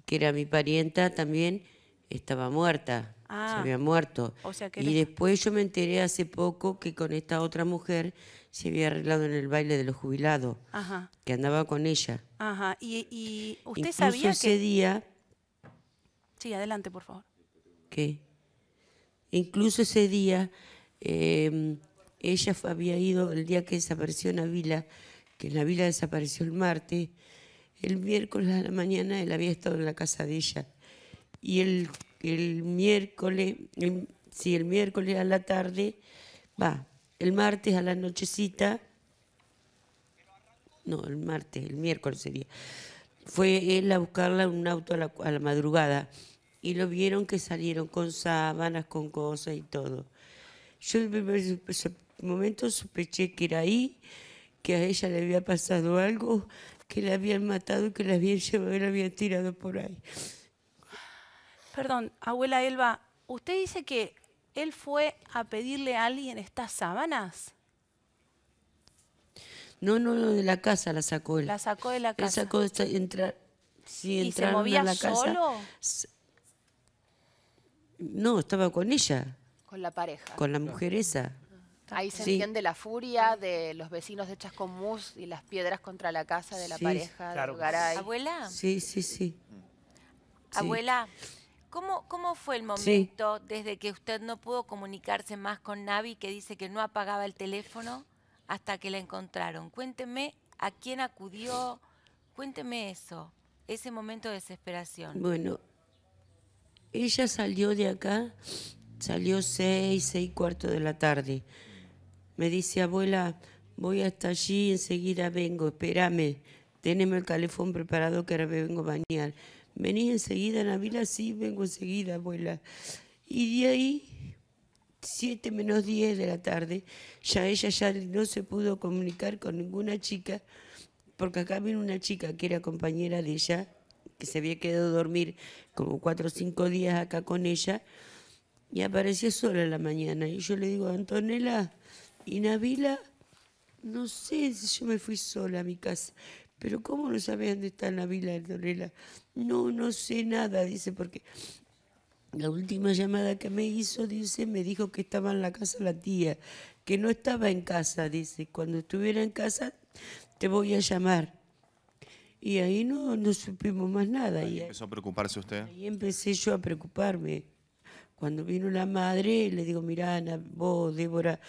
que era mi parienta también, estaba muerta. se ah. había muerto. y después yo me enteré hace poco que con esta otra mujer se había arreglado en el baile de los jubilados, que andaba con ella. Ajá, y, y usted Incluso sabía ese día... Sí, adelante, por favor. ¿Qué? Incluso ese día, em, ella había ido el día que desapareció en la que en la desapareció el martes, el miércoles a la mañana él había estado en la casa de ella. Y el, miércoles, em, si el miércoles a la tarde, va, el martes a la nochecita, no, el martes, el miércoles sería, fue él a buscarla en un auto a la, madrugada y lo vieron que salieron con sábanas, con cosas y todo. Yo en ese momento sospeché que era ahí, que a ella le había pasado algo, que la habían matado y que la habían llevado y la habían tirado por ahí. Perdón, abuela Elba, usted dice que él fue a pedirle a alguien estas sábanas? No, no, de la casa la sacó él. La sacó de la casa. La sacó de entrar. Sí, ¿Y se movía la solo? No, estaba con ella. Con la pareja. Con la mujer esa. Ahí se entiende la furia de los vecinos de Chascomús y las piedras contra la casa de la pareja ¿Abuela? Sí, sí, sí. Abuela, ¿Cómo, fue el momento desde que usted no pudo comunicarse más con Navi, que dice que no apagaba el teléfono, hasta que la encontraron? Cuénteme a quién acudió, cuénteme eso, ese momento de desesperación. Bueno, ella salió de acá, salió seis, seis cuarto de la tarde. Me dice, abuela, voy hasta allí, enseguida vengo, espérame, teneme el calefón preparado que ahora me vengo a bañar. Vení enseguida, Navila, sí, vengo enseguida, abuela. Y de ahí, siete menos diez de la tarde, ya ella ya no se pudo comunicar con ninguna chica, porque acá vino una chica que era compañera de ella, que se había quedado a dormir como cuatro o cinco días acá con ella, y aparecía sola en la mañana. Y yo le digo, Antonella y Navila, no sé si yo me fui sola a mi casa. Pero ¿cómo no sabía dónde está la vila de Dorela? No, no sé nada, dice, porque la última llamada que me hizo, dice, me dijo que estaba en la casa la tía, que no estaba en casa, dice, cuando estuviera en casa te voy a llamar. Y ahí no, supimos más nada. y empezó a preocuparse usted. Ahí empecé yo a preocuparme. Cuando vino la madre, le digo, mirá, Ana, vos, Débora,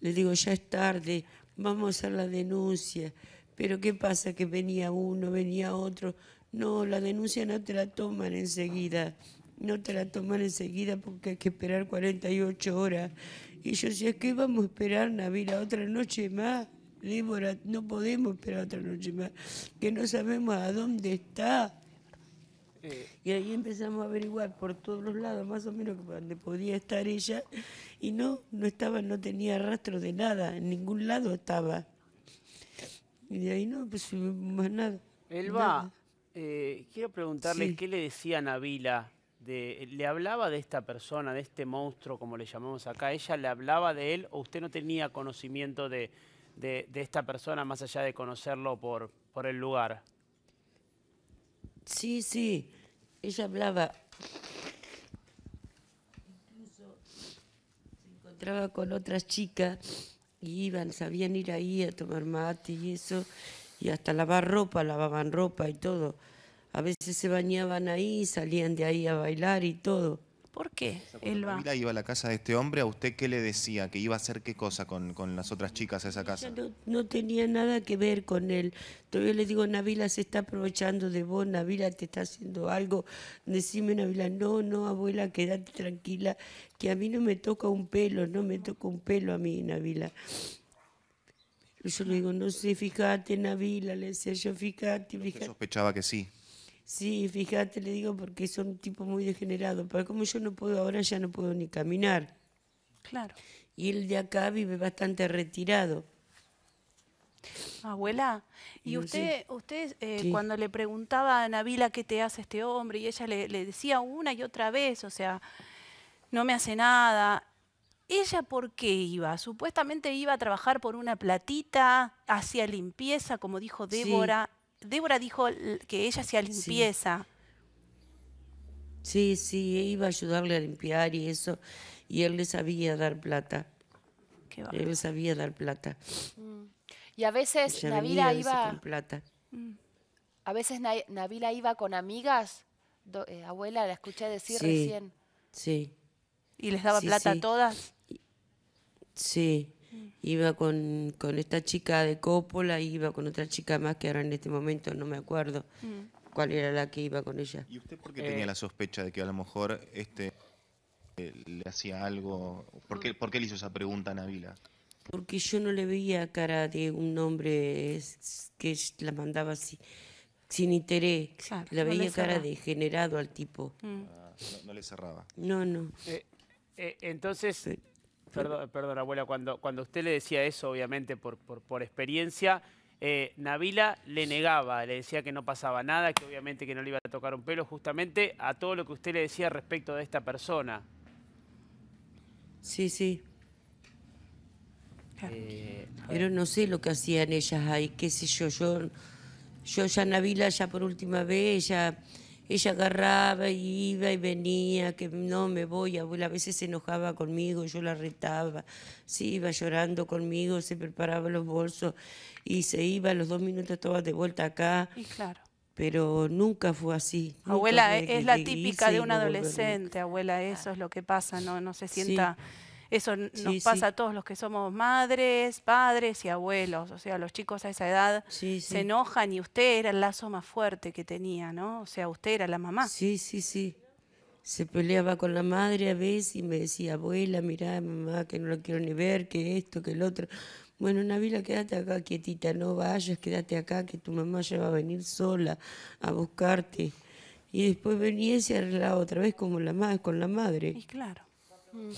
le digo, ya es tarde, vamos a hacer la denuncia. Pero ¿qué pasa? Que venía uno, venía otro. No, la denuncia no te la toman enseguida. No te la toman enseguida porque hay que esperar 48 horas. Y yo decía, ¿qué vamos a esperar, Navila? ¿Otra noche más? Débora, no podemos esperar otra noche más, que no sabemos a dónde está. Eh. Y ahí empezamos a averiguar por todos los lados, más o menos donde podía estar ella, y no, no estaba, no tenía rastro de nada, en ningún lado estaba. Y de ahí no pues más nada. Elba, eh, quiero preguntarle qué le decía Navila. De, ¿Le hablaba de esta persona, de este monstruo, como le llamamos acá? ¿Ella le hablaba de él o usted no tenía conocimiento de, esta persona más allá de conocerlo por, por el lugar? Sí, sí. Ella hablaba. Incluso se encontraba con otras chicas iban, sabían ir ahí a tomar mate y eso, y hasta lavar ropa, lavaban ropa y todo. A veces se bañaban ahí, salían de ahí a bailar y todo. ¿Por qué él iba a la casa de este hombre, ¿a usted qué le decía? ¿Que iba a hacer qué cosa con, con las otras chicas a esa casa? No, tenía nada que ver con él. Todavía le digo, Navila se está aprovechando de vos, Navila te está haciendo algo. Decime, Navila, no, no, abuela, quédate tranquila, que a mí no me toca un pelo, no me toca un pelo a mí, Navila. Yo le digo, no sé, fíjate, Navila, le decía yo, fíjate, fíjate. Yo sospechaba que sí. Sí, fíjate, le digo, porque son tipo muy degenerado. Pero como yo no puedo ahora, ya no puedo ni caminar. Claro. Y él de acá vive bastante retirado. Abuela, y usted, usted eh, cuando le preguntaba a Nabila qué te hace este hombre, y ella le, decía una y otra vez, o sea, no me hace nada. ¿Ella por qué iba? Supuestamente iba a trabajar por una platita, hacía limpieza, como dijo Débora. Débora dijo que ella hacía limpieza. Sí. sí, iba a ayudarle a limpiar y eso. Y él le sabía dar plata. él le sabía dar plata. Mm. Y a veces Navila iba... Con plata. Mm. A veces Navila iba con amigas. Eh, abuela, la escuché decir recién. Sí. ¿Y les daba plata a todas? Sí. Iba con, con, esta chica de Coppola, iba con otra chica más que ahora en este momento no me acuerdo mm. cuál era la que iba con ella. ¿Y usted por qué tenía eh. la sospecha de que a lo mejor este eh, le hacía algo? ¿Por qué, ¿Por qué le hizo esa pregunta a Navila? Porque yo no le veía cara de un hombre que la mandaba así, sin interés. la veía cara de degenerado al tipo. Mm. Ah, no, le cerraba. No, no. Eh, entonces, Perdón, abuela, cuando, cuando usted le decía eso, obviamente por, por, experiencia, eh, Navila le negaba, le decía que no pasaba nada, que obviamente que no le iba a tocar un pelo, justamente a todo lo que usted le decía respecto de esta persona. Sí, sí. Eh, Pero no sé lo que hacían ellas ahí, qué sé yo, yo, yo ya Navila ya por última vez, ya... Ella ella agarraba, iba y venía, que no me voy, abuela a veces se enojaba conmigo, yo la retaba, se iba llorando conmigo, se preparaba los bolsos y se iba, los dos minutos estaba de vuelta acá. Y claro. Pero nunca fue así. Abuela, es, la típica de un adolescente, abuela, eso es lo que pasa, no, no se sienta... Eso nos pasa a todos los que somos madres, padres y abuelos. O sea, los chicos a esa edad se enojan y usted era el lazo más fuerte que tenía, ¿no? O sea, usted era la mamá. Sí, sí, sí. Se peleaba con la madre a veces y me decía, abuela, mirá, mamá, que no lo quiero ni ver, que esto, que el otro. Bueno, Navila, quédate acá quietita, no vayas, quédate acá, que tu mamá ya va a venir sola a buscarte. Y después venía y se arreglaba otra vez como la con la madre. Y claro. Mm.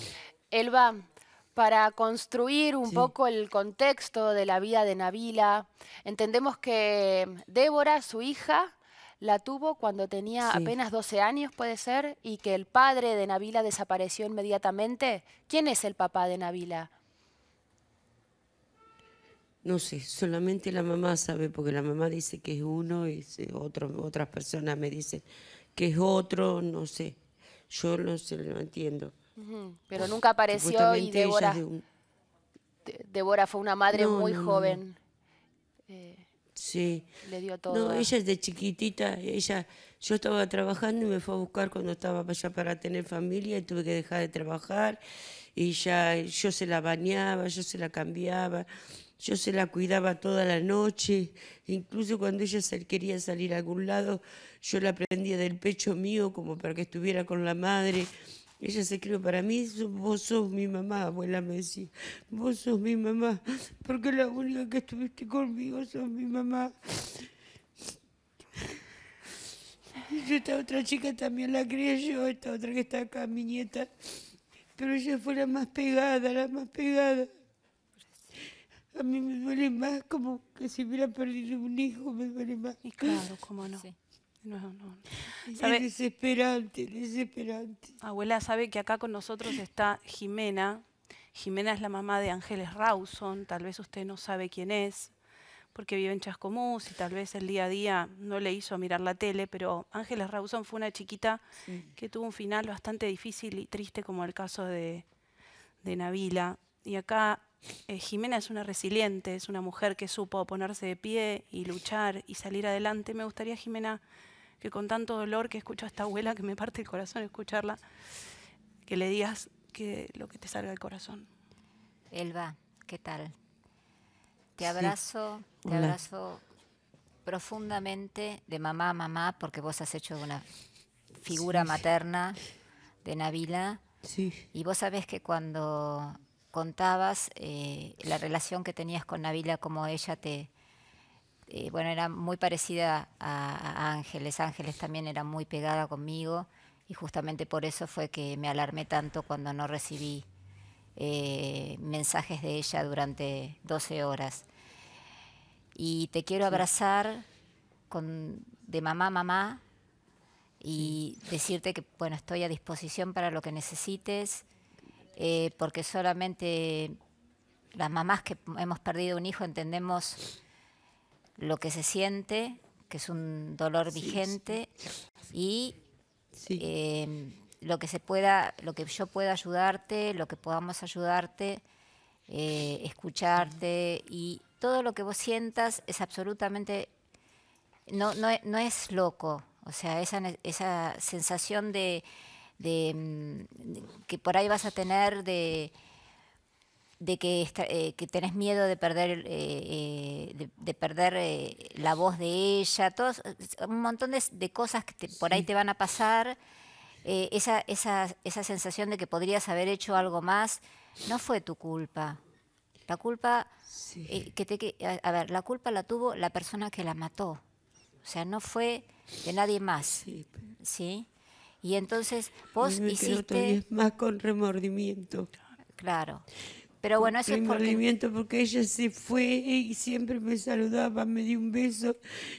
Elba, para construir un poco el contexto de la vida de Nabila, entendemos que Débora, su hija, la tuvo cuando tenía apenas 12 años, puede ser, y que el padre de Nabila desapareció inmediatamente. ¿Quién es el papá de Nabila? No sé, solamente la mamá sabe, porque la mamá dice que es uno y otro, otras personas me dicen que es otro, no sé. Yo no se lo entiendo. Pero nunca apareció y Débora, fue una madre muy joven. Eh, sí. Le dio todo. No, ella es de chiquitita. Ella, yo estaba trabajando y me fue a buscar cuando estaba allá para tener familia y tuve que dejar de trabajar. Y ya yo se la bañaba, yo se la cambiaba. Yo se la cuidaba toda la noche, incluso cuando ella quería salir a algún lado, yo la prendía del pecho mío como para que estuviera con la madre. Ella se crió para mí, vos sos mi mamá, abuela me decía, vos sos mi mamá, porque la única que estuviste conmigo sos mi mamá. Y esta otra chica también la crié yo, esta otra que está acá, mi nieta, pero ella fue la más pegada, la más pegada. A mí me duele más como que si hubiera perdido un hijo, me duele más. claro, cómo no no. Es desesperante, desesperante. Abuela sabe que acá con nosotros está Jimena. Jimena es la mamá de Ángeles Rawson, tal vez usted no sabe quién es, porque vive en Chascomús y tal vez el día a día no le hizo mirar la tele, pero Ángeles Rawson fue una chiquita que tuvo un final bastante difícil y triste como el caso de, de Navila. Y acá eh, Jimena es una resiliente, es una mujer que supo ponerse de pie y luchar y salir adelante. Me gustaría, Jimena, que con tanto dolor que escucho a esta abuela, que me parte el corazón escucharla, que le digas que lo que te salga del corazón. Elba, ¿qué tal? Te abrazo, te abrazo profundamente de mamá a mamá, porque vos has hecho una figura materna de Navila. Sí. Y vos sabés que cuando contabas eh, la relación que tenías con Navila, como ella te, bueno, era muy parecida a, Ángeles. Ángeles también era muy pegada conmigo y justamente por eso fue que me alarmé tanto cuando no recibí eh, mensajes de ella durante 12 horas. Y te quiero abrazar de mamá, mamá, y decirte que bueno, estoy a disposición para lo que necesites, eh, porque solamente las mamás que hemos perdido un hijo entendemos lo que se siente, que es un dolor vigente, y em, lo que se pueda, lo que yo pueda ayudarte, lo que podamos ayudarte, eh, escucharte y todo lo que vos sientas es absolutamente no, no, es loco. O sea, esa, sensación de, em, que por ahí vas a tener de, de que, eh, que tenés miedo de perder, eh, eh, de, perder la voz de ella, todos, un montón de, cosas que por ahí te van a pasar. esa, sensación de que podrías haber hecho algo más no fue tu culpa. La culpa que te ver, la culpa la tuvo la persona que la mató. O sea, no fue de nadie más. Sí. Y entonces vos hiciste más con remordimiento. Claro. Pero bueno, eso es porque... porque ella se fue y siempre me saludaba, me dio un beso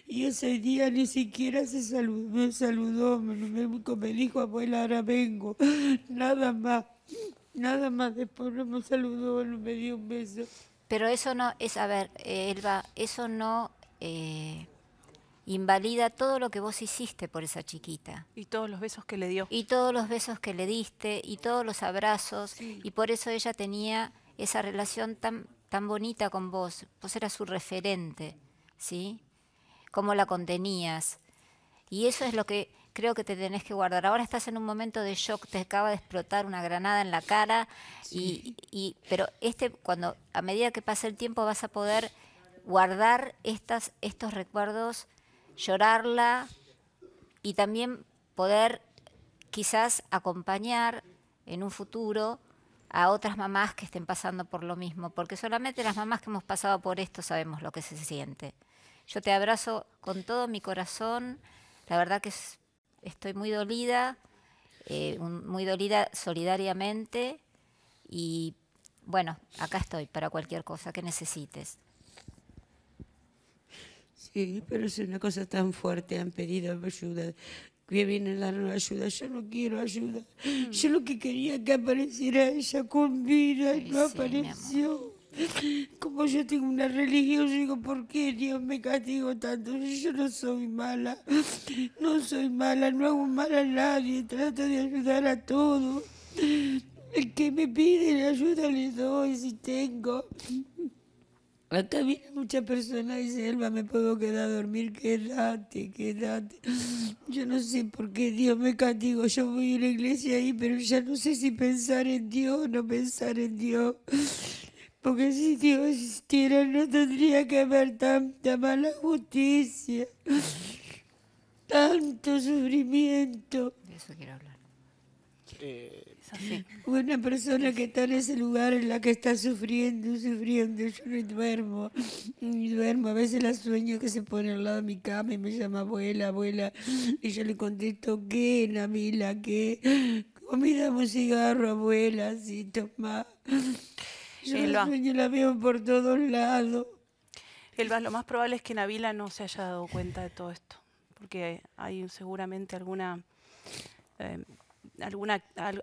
y ese día ni siquiera se saludó, me saludó, me, me dijo, abuela, ahora vengo, nada más, nada más, después no me saludó, no me dio un beso. Pero eso no, es, a ver, eh, Elba, eso no eh, invalida todo lo que vos hiciste por esa chiquita. Y todos los besos que le dio. Y todos los besos que le diste, y todos los abrazos, y por eso ella tenía esa relación tan, tan bonita con vos. Vos eras su referente, ¿sí? Cómo la contenías. Y eso es lo que creo que te tenés que guardar. Ahora estás en un momento de shock, te acaba de explotar una granada en la cara, y, y, pero este, cuando a medida que pasa el tiempo vas a poder guardar estas, estos recuerdos, llorarla y también poder quizás acompañar en un futuro a otras mamás que estén pasando por lo mismo, porque solamente las mamás que hemos pasado por esto sabemos lo que se siente. Yo te abrazo con todo mi corazón, la verdad que estoy muy dolida, eh, muy dolida solidariamente y bueno, acá estoy para cualquier cosa que necesites. Sí, pero es una cosa tan fuerte, han pedido ayuda viene a darnos ayuda. Yo no quiero ayuda. Mm. Yo lo que quería que apareciera ella con vida y no apareció. Como yo tengo una religión, digo, ¿por qué Dios me castigo tanto? Yo no soy mala, no soy mala, no hago mal a nadie, trato de ayudar a todos. El que me pide la ayuda le doy si tengo. Acá muchas personas y dicen, me puedo quedar a dormir, quédate, quédate. Yo no sé por qué Dios me castigo. Yo voy a la iglesia ahí, pero ya no sé si pensar en Dios o no pensar en Dios. Porque si Dios existiera, no tendría que haber tanta mala justicia, tanto sufrimiento. De eso quiero hablar. Eh, una persona que está en ese lugar en la que está sufriendo, sufriendo, yo no duermo, no duermo. A veces la sueño que se pone al lado de mi cama y me llama abuela, abuela, y yo le contesto, ¿qué, Navila qué? Comida, un cigarro, abuela, sí toma. Yo la sueño la veo por todos lados. Elba, lo más probable es que Navila no se haya dado cuenta de todo esto, porque hay seguramente alguna eh,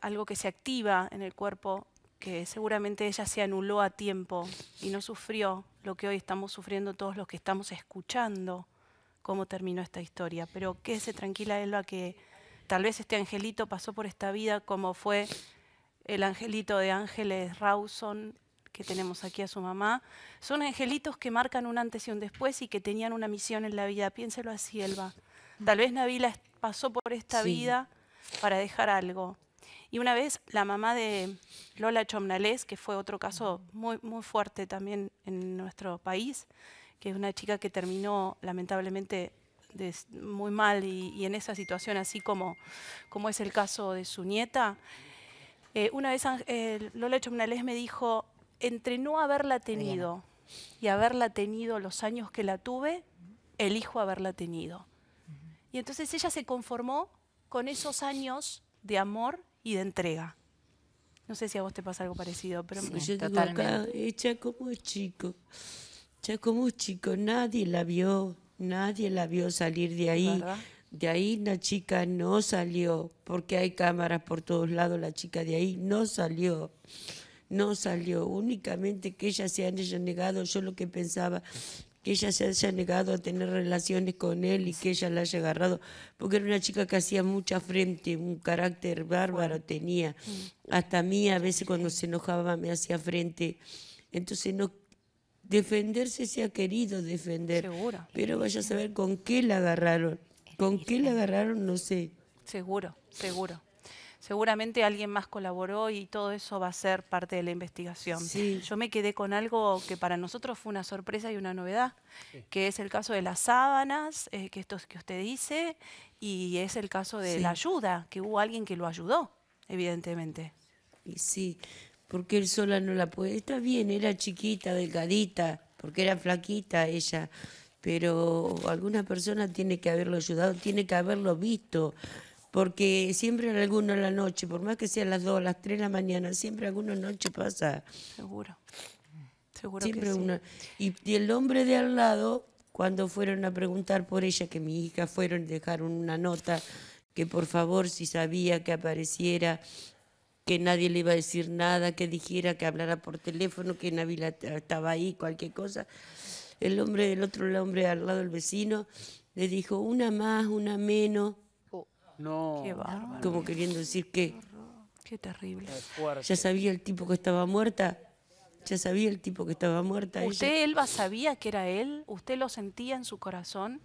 algo que se activa en el cuerpo que seguramente ella se anuló a tiempo y no sufrió lo que hoy estamos sufriendo todos los que estamos escuchando cómo terminó esta historia. Pero quédese tranquila, Elba, que tal vez este angelito pasó por esta vida como fue el angelito de Ángeles Rawson, que tenemos aquí a su mamá. Son angelitos que marcan un antes y un después y que tenían una misión en la vida. Piénselo así, Elba. Tal vez Navila pasó por esta vida para dejar algo. Y una vez la mamá de Lola Chomnales, que fue otro caso muy, muy fuerte también en nuestro país, que es una chica que terminó lamentablemente muy mal y, en esa situación, así como, como es el caso de su nieta. Eh, una vez eh, Lola Chomnales me dijo, entre no haberla tenido y haberla tenido los años que la tuve, elijo haberla tenido. Y entonces ella se conformó con esos años de amor y de entrega. No sé si a vos te pasa algo parecido, pero sí, yo hecha eh, como chico, hecha como chico, nadie la vio, nadie la vio salir de ahí. De ahí la chica no salió, porque hay cámaras por todos lados, la chica de ahí no salió, no salió. Únicamente que ella se haya negado, yo lo que pensaba, que ella se haya negado a tener relaciones con él y que ella la haya agarrado, porque era una chica que hacía mucha frente, un carácter bárbaro tenía. Mm. Hasta a mí a veces cuando se enojaba me hacía frente. Entonces no defenderse se ha querido defender, Seguro. pero vaya a saber con qué la agarraron. ¿Con qué la agarraron? No sé. Seguro, seguro seguramente alguien más colaboró y todo eso va a ser parte de la investigación. Sí. Yo me quedé con algo que para nosotros fue una sorpresa y una novedad, que es el caso de las sábanas, eh, que esto es que usted dice, y es el caso de la ayuda, que hubo alguien que lo ayudó, evidentemente. Y sí, porque él sola no la puede. Está bien, era chiquita, delgadita, porque era flaquita ella, pero alguna persona tiene que haberlo ayudado, tiene que haberlo visto porque siempre alguno en la noche, por más que sea las 2, las 3 de la mañana, siempre alguna en noche pasa. Seguro. Seguro siempre que y, el hombre de al lado, cuando fueron a preguntar por ella, que mi hija fueron, dejaron una nota, que por favor si sabía que apareciera, que nadie le iba a decir nada, que dijera, que hablara por teléfono, que Navila estaba ahí, cualquier cosa. El hombre del otro, el hombre al lado, el vecino, le dijo, una más, una menos no. Como queriendo decir que. Qué terrible. Ya sabía el tipo que estaba muerta. Ya sabía el tipo que estaba muerta. ¿Usted, Elba, sabía que era él? ¿Usted lo sentía en su corazón?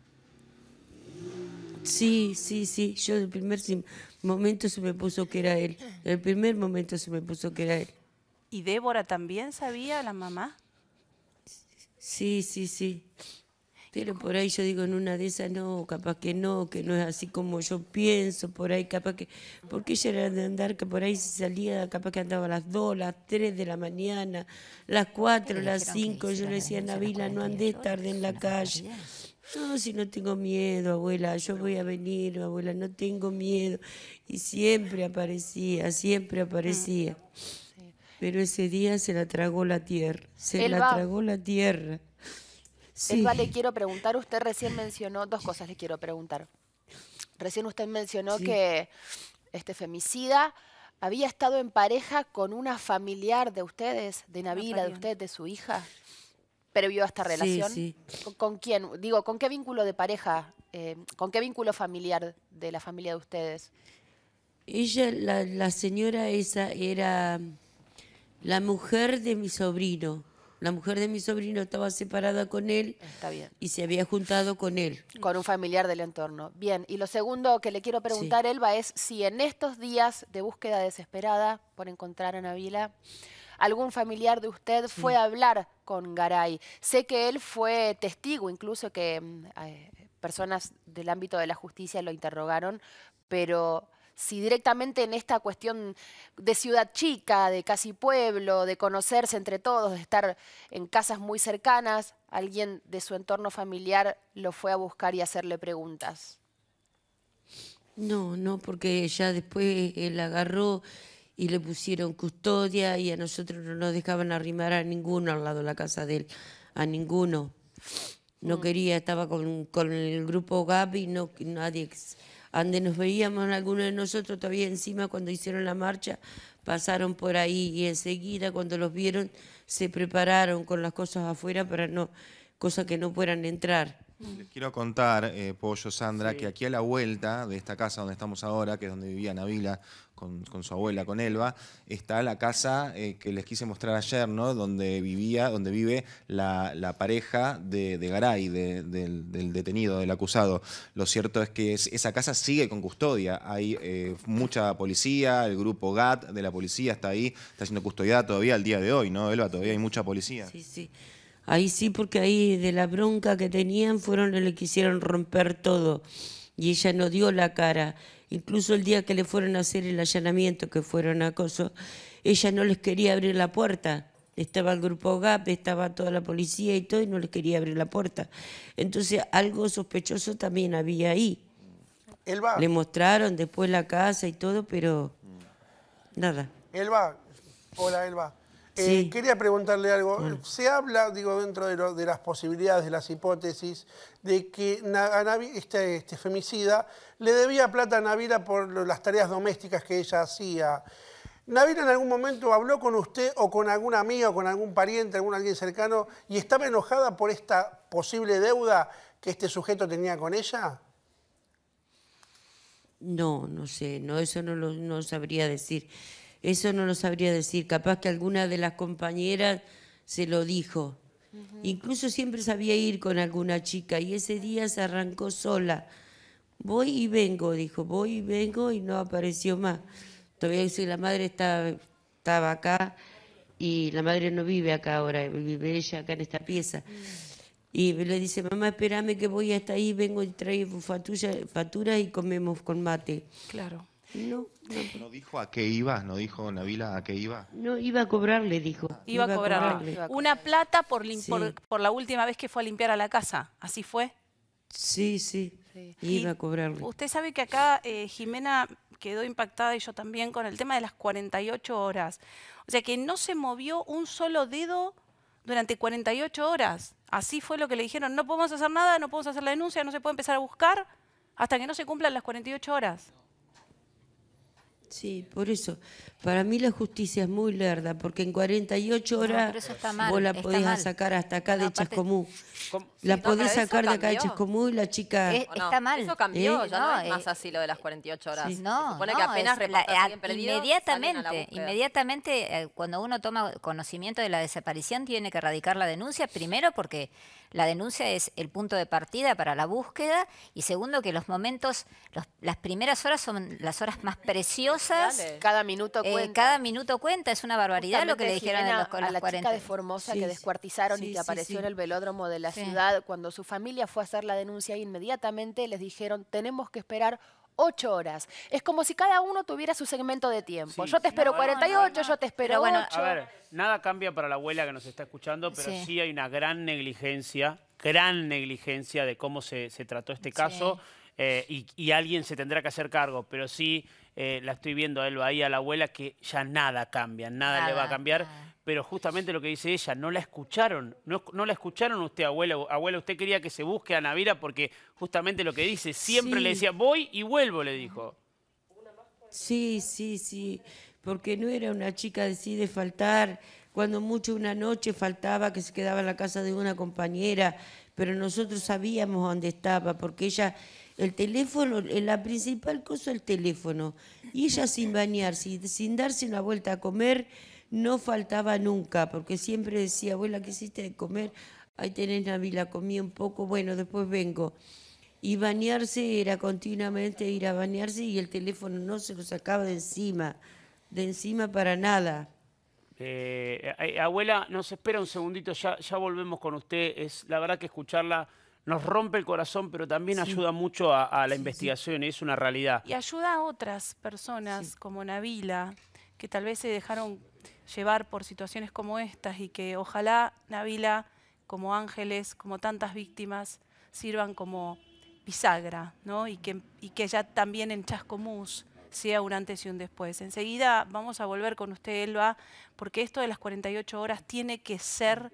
Sí, sí, sí. Yo el primer momento se me puso que era él. El primer momento se me puso que era él. ¿Y Débora también sabía, la mamá? Sí, sí, sí. Pero por ahí yo digo, en una de esas no, capaz que no, que no es así como yo pienso, por ahí capaz que... Porque ella era de andar, que por ahí se salía, capaz que andaba a las 2, las 3 de la mañana, las 4, las 5, yo le decía, Navila, no andé tarde en la calle. No, si no tengo miedo, abuela, yo voy a venir, abuela, no tengo miedo. Y siempre aparecía, siempre aparecía. Mm. Pero ese día se la tragó la tierra, se la tragó la tierra. Sí. le quiero preguntar, usted recién mencionó, dos cosas le quiero preguntar. Recién usted mencionó que este femicida había estado en pareja con una familiar de ustedes, de Navira, de usted, de su hija, pero a esta relación. ¿Con, quién? Digo, ¿con qué vínculo de pareja? Eh, ¿Con qué vínculo familiar de la familia de ustedes? Ella, la, la señora esa, era la mujer de mi sobrino. La mujer de mi sobrino estaba separada con él y se había juntado con él. Con un familiar del entorno. Bien, y lo segundo que le quiero preguntar, Elba, es si en estos días de búsqueda desesperada por encontrar a Navila, algún familiar de usted fue a hablar con Garay. Sé que él fue testigo, incluso que mm, eh, personas del ámbito de la justicia lo interrogaron, pero si directamente en esta cuestión de ciudad chica, de casi pueblo, de conocerse entre todos, de estar en casas muy cercanas, alguien de su entorno familiar lo fue a buscar y hacerle preguntas. No, no, porque ya después él agarró y le pusieron custodia y a nosotros no nos dejaban arrimar a ninguno al lado de la casa de él, a ninguno. No mm. quería, estaba con, con el grupo Gabi, no, nadie donde nos veíamos algunos de nosotros todavía encima cuando hicieron la marcha, pasaron por ahí y enseguida cuando los vieron se prepararon con las cosas afuera para no, cosas que no puedan entrar. Les quiero contar, eh, Pollo, Sandra, que aquí a la vuelta de esta casa donde estamos ahora, que es donde vivía Navila, con, su abuela, con Elba, está la casa eh, que les quise mostrar ayer, ¿no? Donde vivía, donde vive la, pareja de, Garay, del, detenido, del acusado. Lo cierto es que esa casa sigue con custodia. Hay eh, mucha policía, el grupo GAT de la policía está ahí, está siendo custodiada todavía al día de hoy, ¿no, Elba? Todavía hay mucha policía. Sí, sí. Ahí sí, porque ahí de la bronca que tenían fueron le quisieron romper todo y ella no dio la cara. Incluso el día que le fueron a hacer el allanamiento, que fueron acoso, ella no les quería abrir la puerta. Estaba el grupo GAP, estaba toda la policía y todo, y no les quería abrir la puerta. Entonces algo sospechoso también había ahí. Elba. Le mostraron después la casa y todo, pero nada. Elba, hola Elba. Eh, quería preguntarle algo. Se habla, digo, dentro de, las posibilidades, de las hipótesis, de que este, este, femicida le debía plata a Navira por las tareas domésticas que ella hacía. ¿Navira en algún momento habló con usted o con algún amigo, con algún pariente, algún alguien cercano y estaba enojada por esta posible deuda que este sujeto tenía con ella? No, no sé, no, eso no lo sabría decir. Eso no lo sabría decir. Capaz que alguna de las compañeras se lo dijo. Incluso siempre sabía ir con alguna chica y ese día se arrancó sola. Voy y vengo, dijo, voy y vengo y no apareció más. Todavía que la madre estaba, acá y la madre no vive acá ahora, vive ella acá en esta pieza. Mm. Y le dice, mamá, espérame que voy hasta ahí, vengo y traigo fatura y comemos con mate. Claro. No, no. dijo a qué iba? ¿No dijo Navila a qué iba? No, iba a cobrarle, dijo. Iba, a cobrarle. Una plata por, por, la última vez que fue a limpiar a la casa. ¿Así fue? Sí, sí. Iba a cobrarle. Usted sabe que acá eh, Jimena quedó impactada y yo también con el tema de las 48 horas. O sea que no se movió un solo dedo durante 48 horas. Así fue lo que le dijeron. No podemos hacer nada, no podemos hacer la denuncia, no se puede empezar a buscar hasta que no se cumplan las 48 horas. Sí, por eso. Para mí la justicia es muy lerda, porque en 48 horas vos la podés sacar hasta acá de la podés sacar de acá de Chascomú y la chica... Eh, está mal. Eso cambió, eh, ya no, es más eh, así lo de las 48 horas. No, que apenas Inmediatamente, inmediatamente cuando uno toma conocimiento de la desaparición tiene que erradicar la denuncia, primero porque la denuncia es el punto de partida para la búsqueda y segundo que los momentos, las primeras horas son las horas más preciosas. Cada minuto eh, cuenta. cada minuto cuenta, es una barbaridad lo que le dijeron a la 40. chica de Formosa que descuartizaron y que apareció en el velódromo de la ciudad, cuando su familia fue a hacer la denuncia inmediatamente les dijeron tenemos que esperar ocho horas. Es como si cada uno tuviera su segmento de tiempo. yo te espero 48, yo te espero bueno, A ver, nada cambia para la abuela que nos está escuchando, pero sí, hay una gran negligencia, gran negligencia de cómo se, se trató este caso. Eh, y, y, alguien se tendrá que hacer cargo, pero sí eh, la estoy viendo a él ahí a la abuela, que ya nada cambia, nada, le va a cambiar. Pero justamente lo que dice ella, no la escucharon, no, la escucharon usted, abuela. Abuela, usted quería que se busque a Navira porque justamente lo que dice, siempre le decía, voy y vuelvo, le dijo. Sí, sí, sí, porque no era una chica de de faltar, cuando mucho una noche faltaba que se quedaba en la casa de una compañera, pero nosotros sabíamos dónde estaba, porque ella el teléfono, eh, la principal cosa el teléfono. Y ella sin bañarse, sin darse una vuelta a comer, no faltaba nunca, porque siempre decía, abuela, ¿qué hiciste de comer? Ahí tenés la comí un poco, bueno, después vengo. Y bañarse era continuamente ir a bañarse y el teléfono no se lo sacaba de encima, de encima para nada. Eh, eh, abuela, nos espera un segundito, ya, ya volvemos con usted. Es la verdad que escucharla nos rompe el corazón, pero también ayuda mucho a, la investigación y es una realidad. Y ayuda a otras personas como Navila, que tal vez se dejaron llevar por situaciones como estas y que ojalá Navila, como ángeles, como tantas víctimas, sirvan como bisagra, ¿no? Y que, y que ya también en Chascomús sea un antes y un después. Enseguida vamos a volver con usted, Elba, porque esto de las 48 horas tiene que ser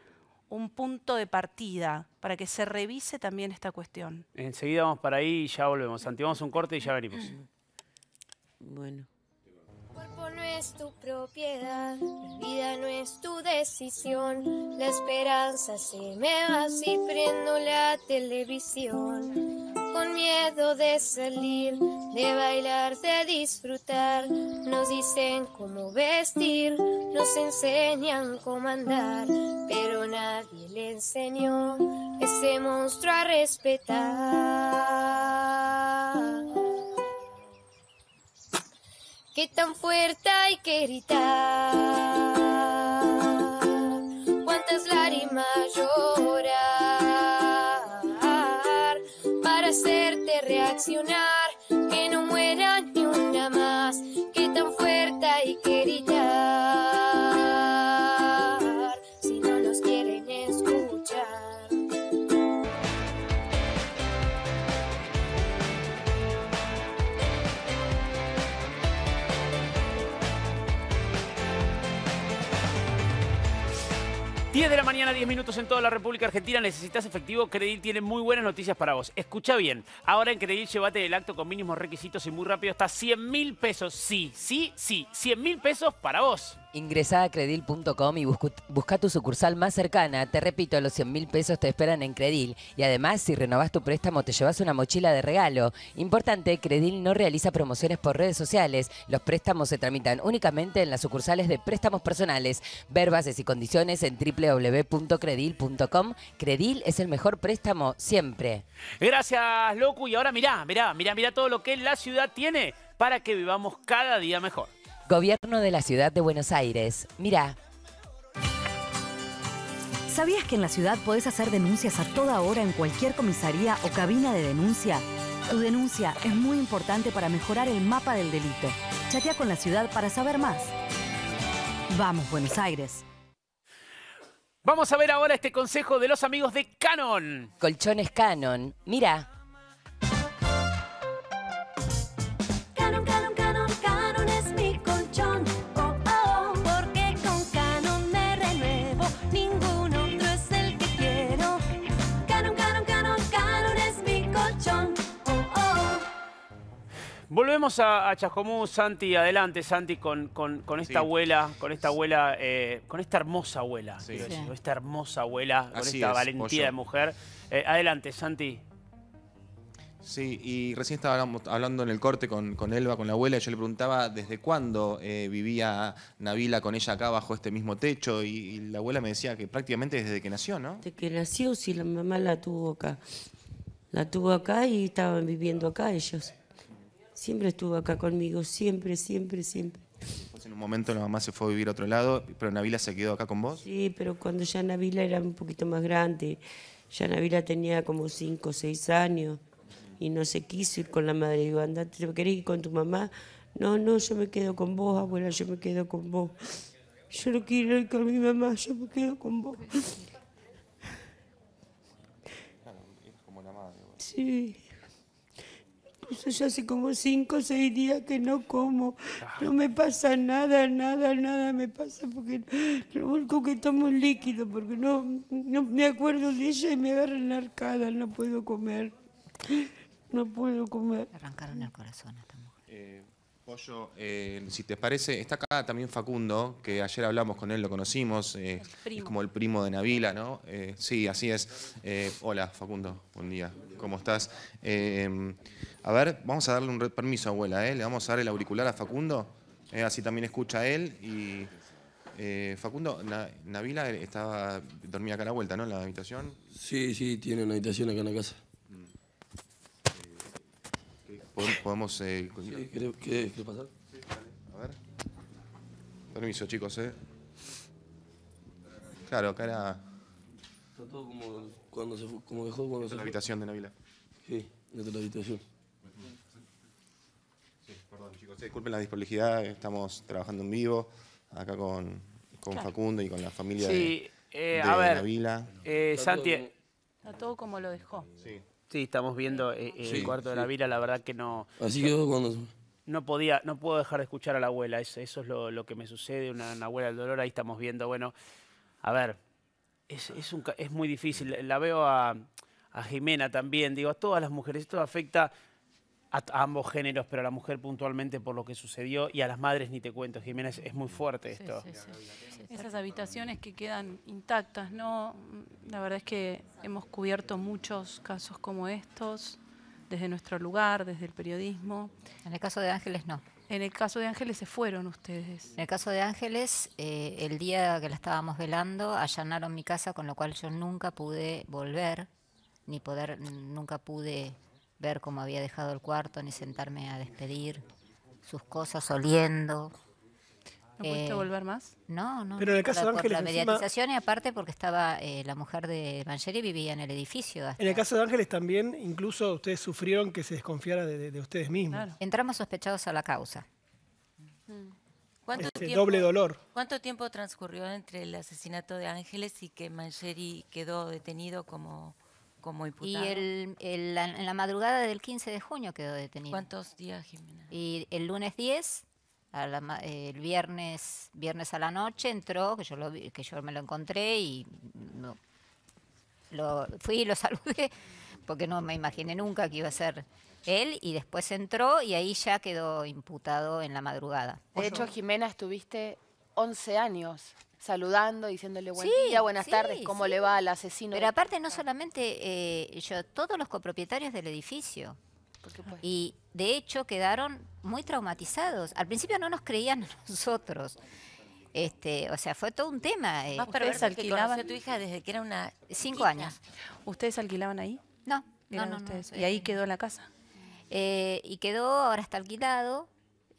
un punto de partida para que se revise también esta cuestión. Enseguida vamos para ahí y ya volvemos. Santi, un corte y ya venimos. Bueno. cuerpo no es tu propiedad, vida no es tu decisión, la esperanza se me va si prendo la televisión con miedo de salir, de bailar, de disfrutar. Nos dicen cómo vestir, nos enseñan cómo andar, pero nadie le enseñó ese monstruo a respetar. Qué tan fuerte hay que gritar, cuántas lágrimas llorar. que no muera ni una más, que tan fuerte y querida. si no los quieren escuchar. Diez de la mañana, 10 minutos en toda la República Argentina, necesitas efectivo, Credil tiene muy buenas noticias para vos. Escucha bien, ahora en Credil llévate el acto con mínimos requisitos y muy rápido hasta 100 mil pesos. Sí, sí, sí, 100 mil pesos para vos. Ingresá a credil.com y busca tu sucursal más cercana. Te repito, los 100 mil pesos te esperan en Credil. Y además, si renovás tu préstamo, te llevas una mochila de regalo. Importante, Credil no realiza promociones por redes sociales. Los préstamos se tramitan únicamente en las sucursales de préstamos personales. Ver bases y condiciones en www.credil.com credil.com. Credil es el mejor préstamo siempre. Gracias, Locu. Y ahora mirá, mirá, mirá, mirá todo lo que la ciudad tiene para que vivamos cada día mejor. Gobierno de la Ciudad de Buenos Aires. Mirá. ¿Sabías que en la ciudad podés hacer denuncias a toda hora en cualquier comisaría o cabina de denuncia? Tu denuncia es muy importante para mejorar el mapa del delito. Chatea con la ciudad para saber más. Vamos, Buenos Aires. Vamos a ver ahora este consejo de los amigos de Canon. Colchones Canon. Mira, Volvemos a, a Santi, adelante, Santi, con, esta abuela, con esta abuela, eh, con esta hermosa abuela, esta hermosa abuela, con esta valentía de mujer. Eh, adelante, Santi. Sí, y recién estábamos hablando en el corte con, con, Elba, con la abuela, y yo le preguntaba desde cuándo eh, vivía Navila con ella acá bajo este mismo techo, y, y, la abuela me decía que prácticamente desde que nació, ¿no? Desde que nació, sí, la mamá la tuvo acá. La tuvo acá y estaban viviendo acá ellos siempre estuvo acá conmigo, siempre, siempre, siempre. en un momento la mamá se fue a vivir a otro lado, pero Navila se quedó acá con vos. Sí, pero cuando ya Navila era un poquito más grande, ya Navila tenía como cinco o 6 años y no se quiso ir con la madre. Digo, andate, ¿te querés ir con tu mamá? No, no, yo me quedo con vos, abuela, yo me quedo con vos. Yo no quiero ir con mi mamá, yo me quedo con vos. Sí ya hace como cinco o seis días que no como. No me pasa nada, nada, nada me pasa porque lo único que tomo es líquido, porque no, me acuerdo de ella y me agarran la arcada, no puedo comer. No puedo comer. arrancaron el corazón a esta mujer. Eh, eh, si te parece, está acá también Facundo, que ayer hablamos con él, lo conocimos, eh, es como el primo de Navila, ¿no? Eh, sí, así es. hola, Facundo, buen día, ¿cómo estás? a ver, vamos a darle un permiso, a abuela, ¿eh? Le vamos a dar el auricular a Facundo, así también escucha él y... Facundo, Navila estaba, dormía acá a la vuelta, ¿no? En la habitación. Sí, sí, tiene una habitación acá en la casa. Podemos... Eh, sí, pasar? Sí, A ver. Permiso, chicos, ¿eh? Claro, acá era... Está todo como, cuando se fue, como dejó cuando se la habitación de Navila. Sí, de la habitación. Sí, perdón, chicos. disculpen la desprolijidad, estamos trabajando en vivo acá con, con Facundo y con la familia de, eh, a ver, Navila. Eh, Santi... Está todo como lo dejó. Sí. Sí, estamos viendo eh, eh, el cuarto de la vila, la verdad que no... Así cuando... No podía, no puedo dejar de escuchar a la abuela, eso, es lo, que me sucede, una, abuela del dolor, ahí estamos viendo, bueno, a ver, es, muy difícil, la veo a, a Jimena también, digo, a todas las mujeres, esto afecta a, ambos géneros, pero a la mujer puntualmente por lo que sucedió y a las madres ni te cuento, Jiménez, es, muy fuerte esto. Esas habitaciones que quedan intactas, ¿no? La verdad es que hemos cubierto muchos casos como estos desde nuestro lugar, desde el periodismo. En el caso de Ángeles no. En el caso de Ángeles se fueron ustedes. En el caso de Ángeles, eh, el día que la estábamos velando, allanaron mi casa, con lo cual yo nunca pude volver, ni poder, nunca pude ver cómo había dejado el cuarto, ni sentarme a despedir sus cosas oliendo. ¿No pudiste eh, volver más? No, no. Pero en el caso de Ángeles. la mediatización y aparte porque estaba eh, la mujer de Mangeri vivía en el edificio. en el caso de Ángeles también, incluso ustedes sufrieron que se desconfiara de, ustedes mismos. Entramos sospechados a la causa. Mm. ¿Cuánto tiempo, doble dolor. ¿Cuánto tiempo transcurrió entre el asesinato de Ángeles y que Mancheri quedó detenido como y en la madrugada del 15 de junio quedó detenido. ¿Cuántos días, Jimena? Y el lunes 10, el viernes, viernes a la noche entró, que yo, que yo me lo encontré y lo, fui y lo saludé, porque no me imaginé nunca que iba a ser él y después entró y ahí ya quedó imputado en la madrugada. De hecho, Jimena, estuviste 11 años saludando, diciéndole buen día, buenas tardes, cómo le va al asesino. Pero aparte no solamente eh, yo, todos los copropietarios del edificio. y de hecho quedaron muy traumatizados. Al principio no nos creían nosotros. Este, o sea, fue todo un tema. Eh. ¿Ustedes alquilaban? a tu hija desde que era una... Cinco años. ¿Ustedes alquilaban ahí? No, no, no, ¿Y ahí eh, quedó la casa? y quedó, ahora está alquilado.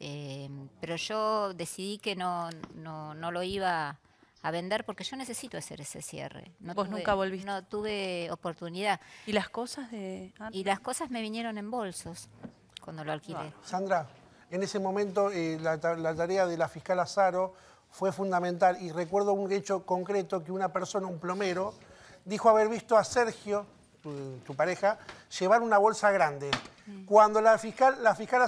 Em, pero yo decidí que no, no, lo iba a vender porque yo necesito hacer ese cierre. Vos nunca volviste. No tuve oportunidad. ¿Y las cosas y las cosas me vinieron en bolsos cuando lo alquilé. Sandra, en ese momento eh, la, tarea de la fiscal Azaro fue fundamental y recuerdo un hecho concreto que una persona, un plomero, dijo haber visto a Sergio, tu pareja, llevar una bolsa grande. Mm. Cuando la fiscal, la fiscal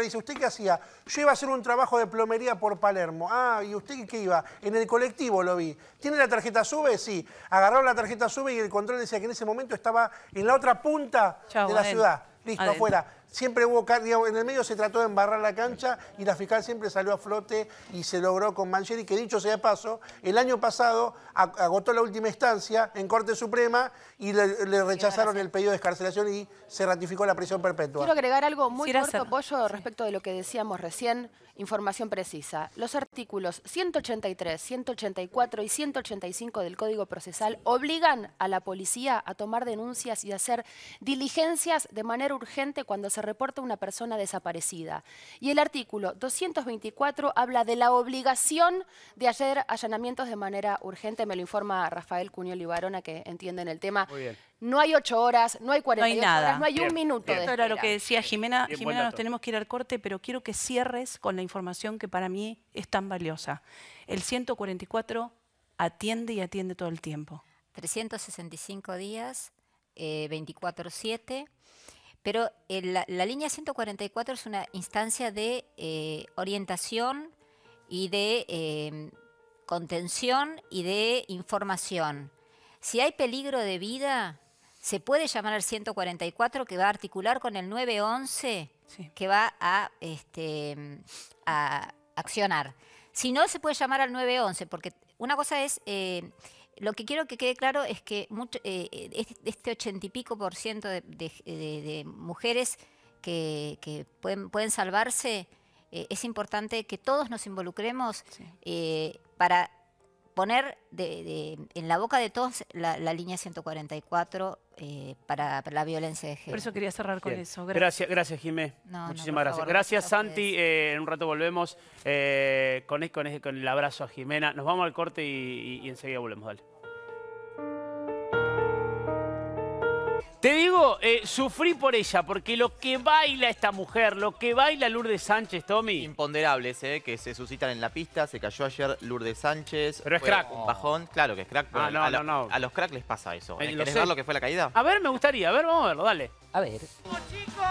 dice, ¿usted qué hacía? Yo iba a hacer un trabajo de plomería por Palermo. Ah, ¿y usted qué iba? En el colectivo lo vi. ¿Tiene la tarjeta SUBE? Sí. Agarraron la tarjeta SUBE y el control decía que en ese momento estaba en la otra punta de la ciudad. Listo, afuera siempre hubo, digamos, en el medio se trató de embarrar la cancha y la fiscal siempre salió a flote y se logró con Mancheri, que dicho sea paso, el año pasado agotó la última instancia en Corte Suprema y le, rechazaron el pedido de descarcelación y se ratificó la prisión perpetua. Quiero agregar algo muy corto, respecto de lo que decíamos recién, información precisa. Los artículos 183, 184 y 185 del Código Procesal obligan a la policía a tomar denuncias y hacer diligencias de manera urgente cuando se reporta una persona desaparecida. Y el artículo 224 habla de la obligación de hacer allanamientos de manera urgente, me lo informa Rafael cuño Libarona, que entiende en el tema. No hay ocho horas, no hay 42 no hay nada. no hay un minuto Esto era lo que decía Jimena. Jimena, nos tenemos que ir al corte, pero quiero que cierres con la información que para mí es tan valiosa. El 144 atiende y atiende todo el tiempo. 365 días, 24-7, eh, pero eh, la, línea 144 es una instancia de eh, orientación y de eh, contención y de información. Si hay peligro de vida, se puede llamar al 144 que va a articular con el 911 que va a, este, a accionar. Si no, se puede llamar al 911 porque una cosa es... Lo que quiero que quede claro es que mucho, eh, eh, este ochenta y pico por ciento de, mujeres que, pueden, pueden salvarse, eh, es importante que todos nos involucremos para poner de, en la boca de todos la, línea 144 eh, para, la violencia de género. Por eso quería cerrar con eso. Gracias, gracias, Jimé. Muchísimas gracias. gracias, Santi. Eh, en un rato volvemos eh, con, el abrazo a Jimena. Nos vamos al corte y, y enseguida volvemos. Dale. Te digo, eh, sufrí por ella, porque lo que baila esta mujer, lo que baila Lourdes Sánchez, Tommy. Imponderables, ¿eh? que se suscitan en la pista. Se cayó ayer Lourdes Sánchez. Pero es crack. bajón, claro que es crack. Ah, no, a, no, no. a, los crack les pasa eso. Eh, lo ver lo que fue la caída? A ver, me gustaría. A ver, vamos a verlo, dale. A ver. Chicos.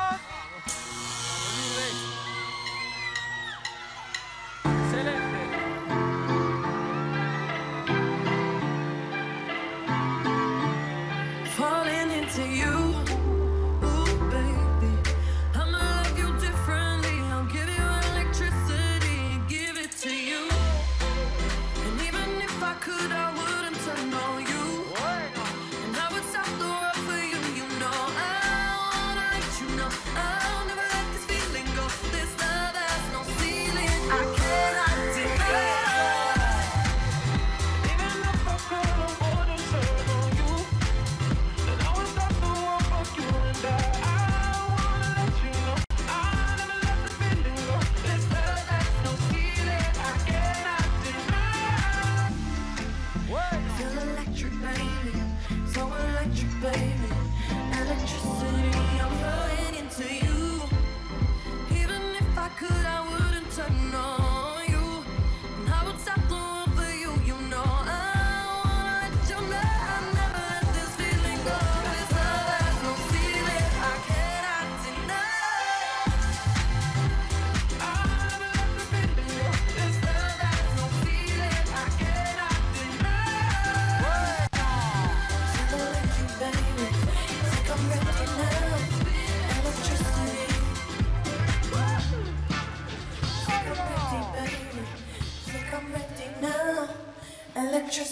¿Cuándo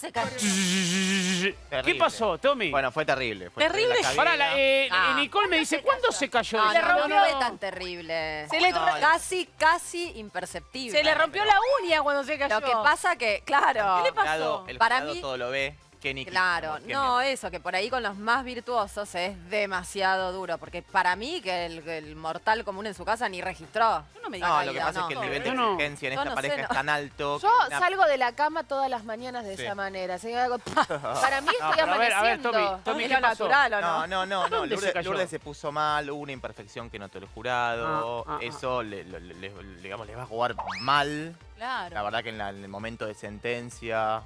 se cayó? ¿Qué pasó, Tommy? Bueno, fue terrible. Terrible. la eh, ah. eh, Nicole me dice, ¿cuándo se cayó? No, no, fue tan terrible. Se le- Casi, casi imperceptible. Se le rompió la uña cuando se cayó. Lo que pasa que, claro. ¿Qué le pasó? El Para mí- todo lo ve. Claro, no, eso, que por ahí con los más virtuosos es demasiado duro, porque para mí que el, mortal común en su casa ni registró. no, lo que pasa es que el nivel de exigencia en esta pareja es tan alto. Yo salgo de la cama todas las mañanas de esa manera. Para mí estoy amaneciendo. A ver, a ver, Tommy, Tommy natural o no? No, no, no. Lourdes, se se puso mal, hubo una imperfección que notó el jurado. Ah, ah, ah. eso, le, le, le, les va a jugar mal. Claro. La verdad que en, el momento de sentencia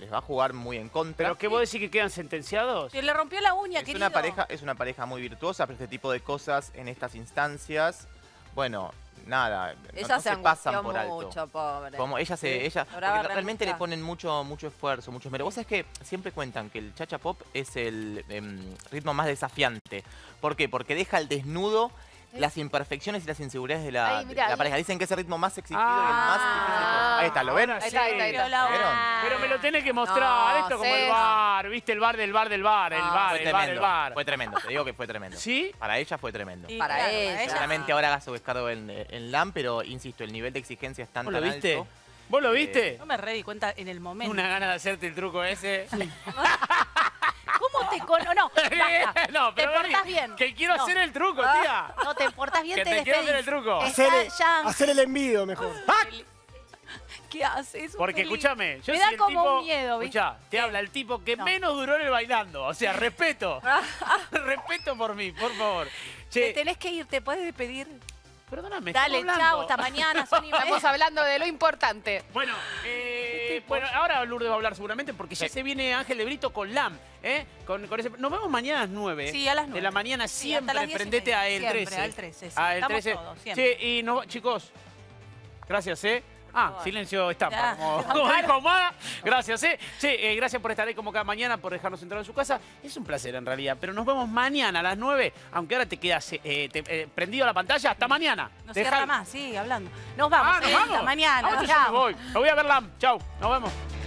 les va a jugar muy en contra. ¿Pero qué vos decís que quedan sentenciados? Que le rompió la uña, es Una pareja, es una pareja muy virtuosa, pero este tipo de cosas en estas instancias, bueno, nada, ella se, pasan por alto. Como ella se, realmente le ponen mucho, mucho esfuerzo, mucho esmero. Vos sabés que siempre cuentan que el cha pop es el em, ritmo más desafiante. ¿Por qué? Porque deja el desnudo las imperfecciones y las inseguridades de la, pareja. Dicen que es el ritmo más exigido y el más ah. difícil. Ahí está, ¿lo ven? ahí está, ahí Pero me lo tiene que mostrar. Esto como el bar, ¿viste? El bar del bar del bar, el bar, el bar, el bar. fue tremendo, te digo que fue tremendo. ¿Sí? Para ella fue tremendo. Para ella. Seguramente ahora haga su descargo en, en LAM, pero insisto, el nivel de exigencia es tan, lo viste? alto ¿Vos lo eh, viste? No me re di cuenta en el momento. Una gana de hacerte el truco ese. ¿Cómo te con... No, no pero te portás bien. Que quiero hacer el truco, ah, tía. No, te portás bien, que te, quiero hacer el truco. Hacer el, hacer mejor. ¡Ah! ¿Qué haces? Porque escúchame, yo Me da como tipo, un miedo, te habla el tipo que menos duró en el bailando. O sea, respeto. respeto por mí, por favor. Te tenés que ir, te puedes despedir. Perdóname. Dale, chao, hasta mañana, Estamos ¿eh? hablando de lo importante. Eh, este bueno, ahora Lourdes va a hablar seguramente porque ya se viene Ángel de Brito con LAM. ¿eh? Con, con ese... Nos vemos mañana a las 9. Sí, a las 9. De la mañana siempre prendete a el siempre, 13. Al 13, sí. A el 13. Todos, sí, y chicos, gracias, ¿eh? Ah, silencio está. como, Gracias, ¿eh? Sí, eh, gracias por estar ahí como cada mañana, por dejarnos entrar en su casa. Es un placer en realidad, pero nos vemos mañana a las 9, aunque ahora te quedas eh, eh, prendido la pantalla. Hasta mañana. No cierra más, sí, hablando. Nos vamos, ah, hasta mañana. Ah, yo me voy. a ver LAM. Chau, nos vemos.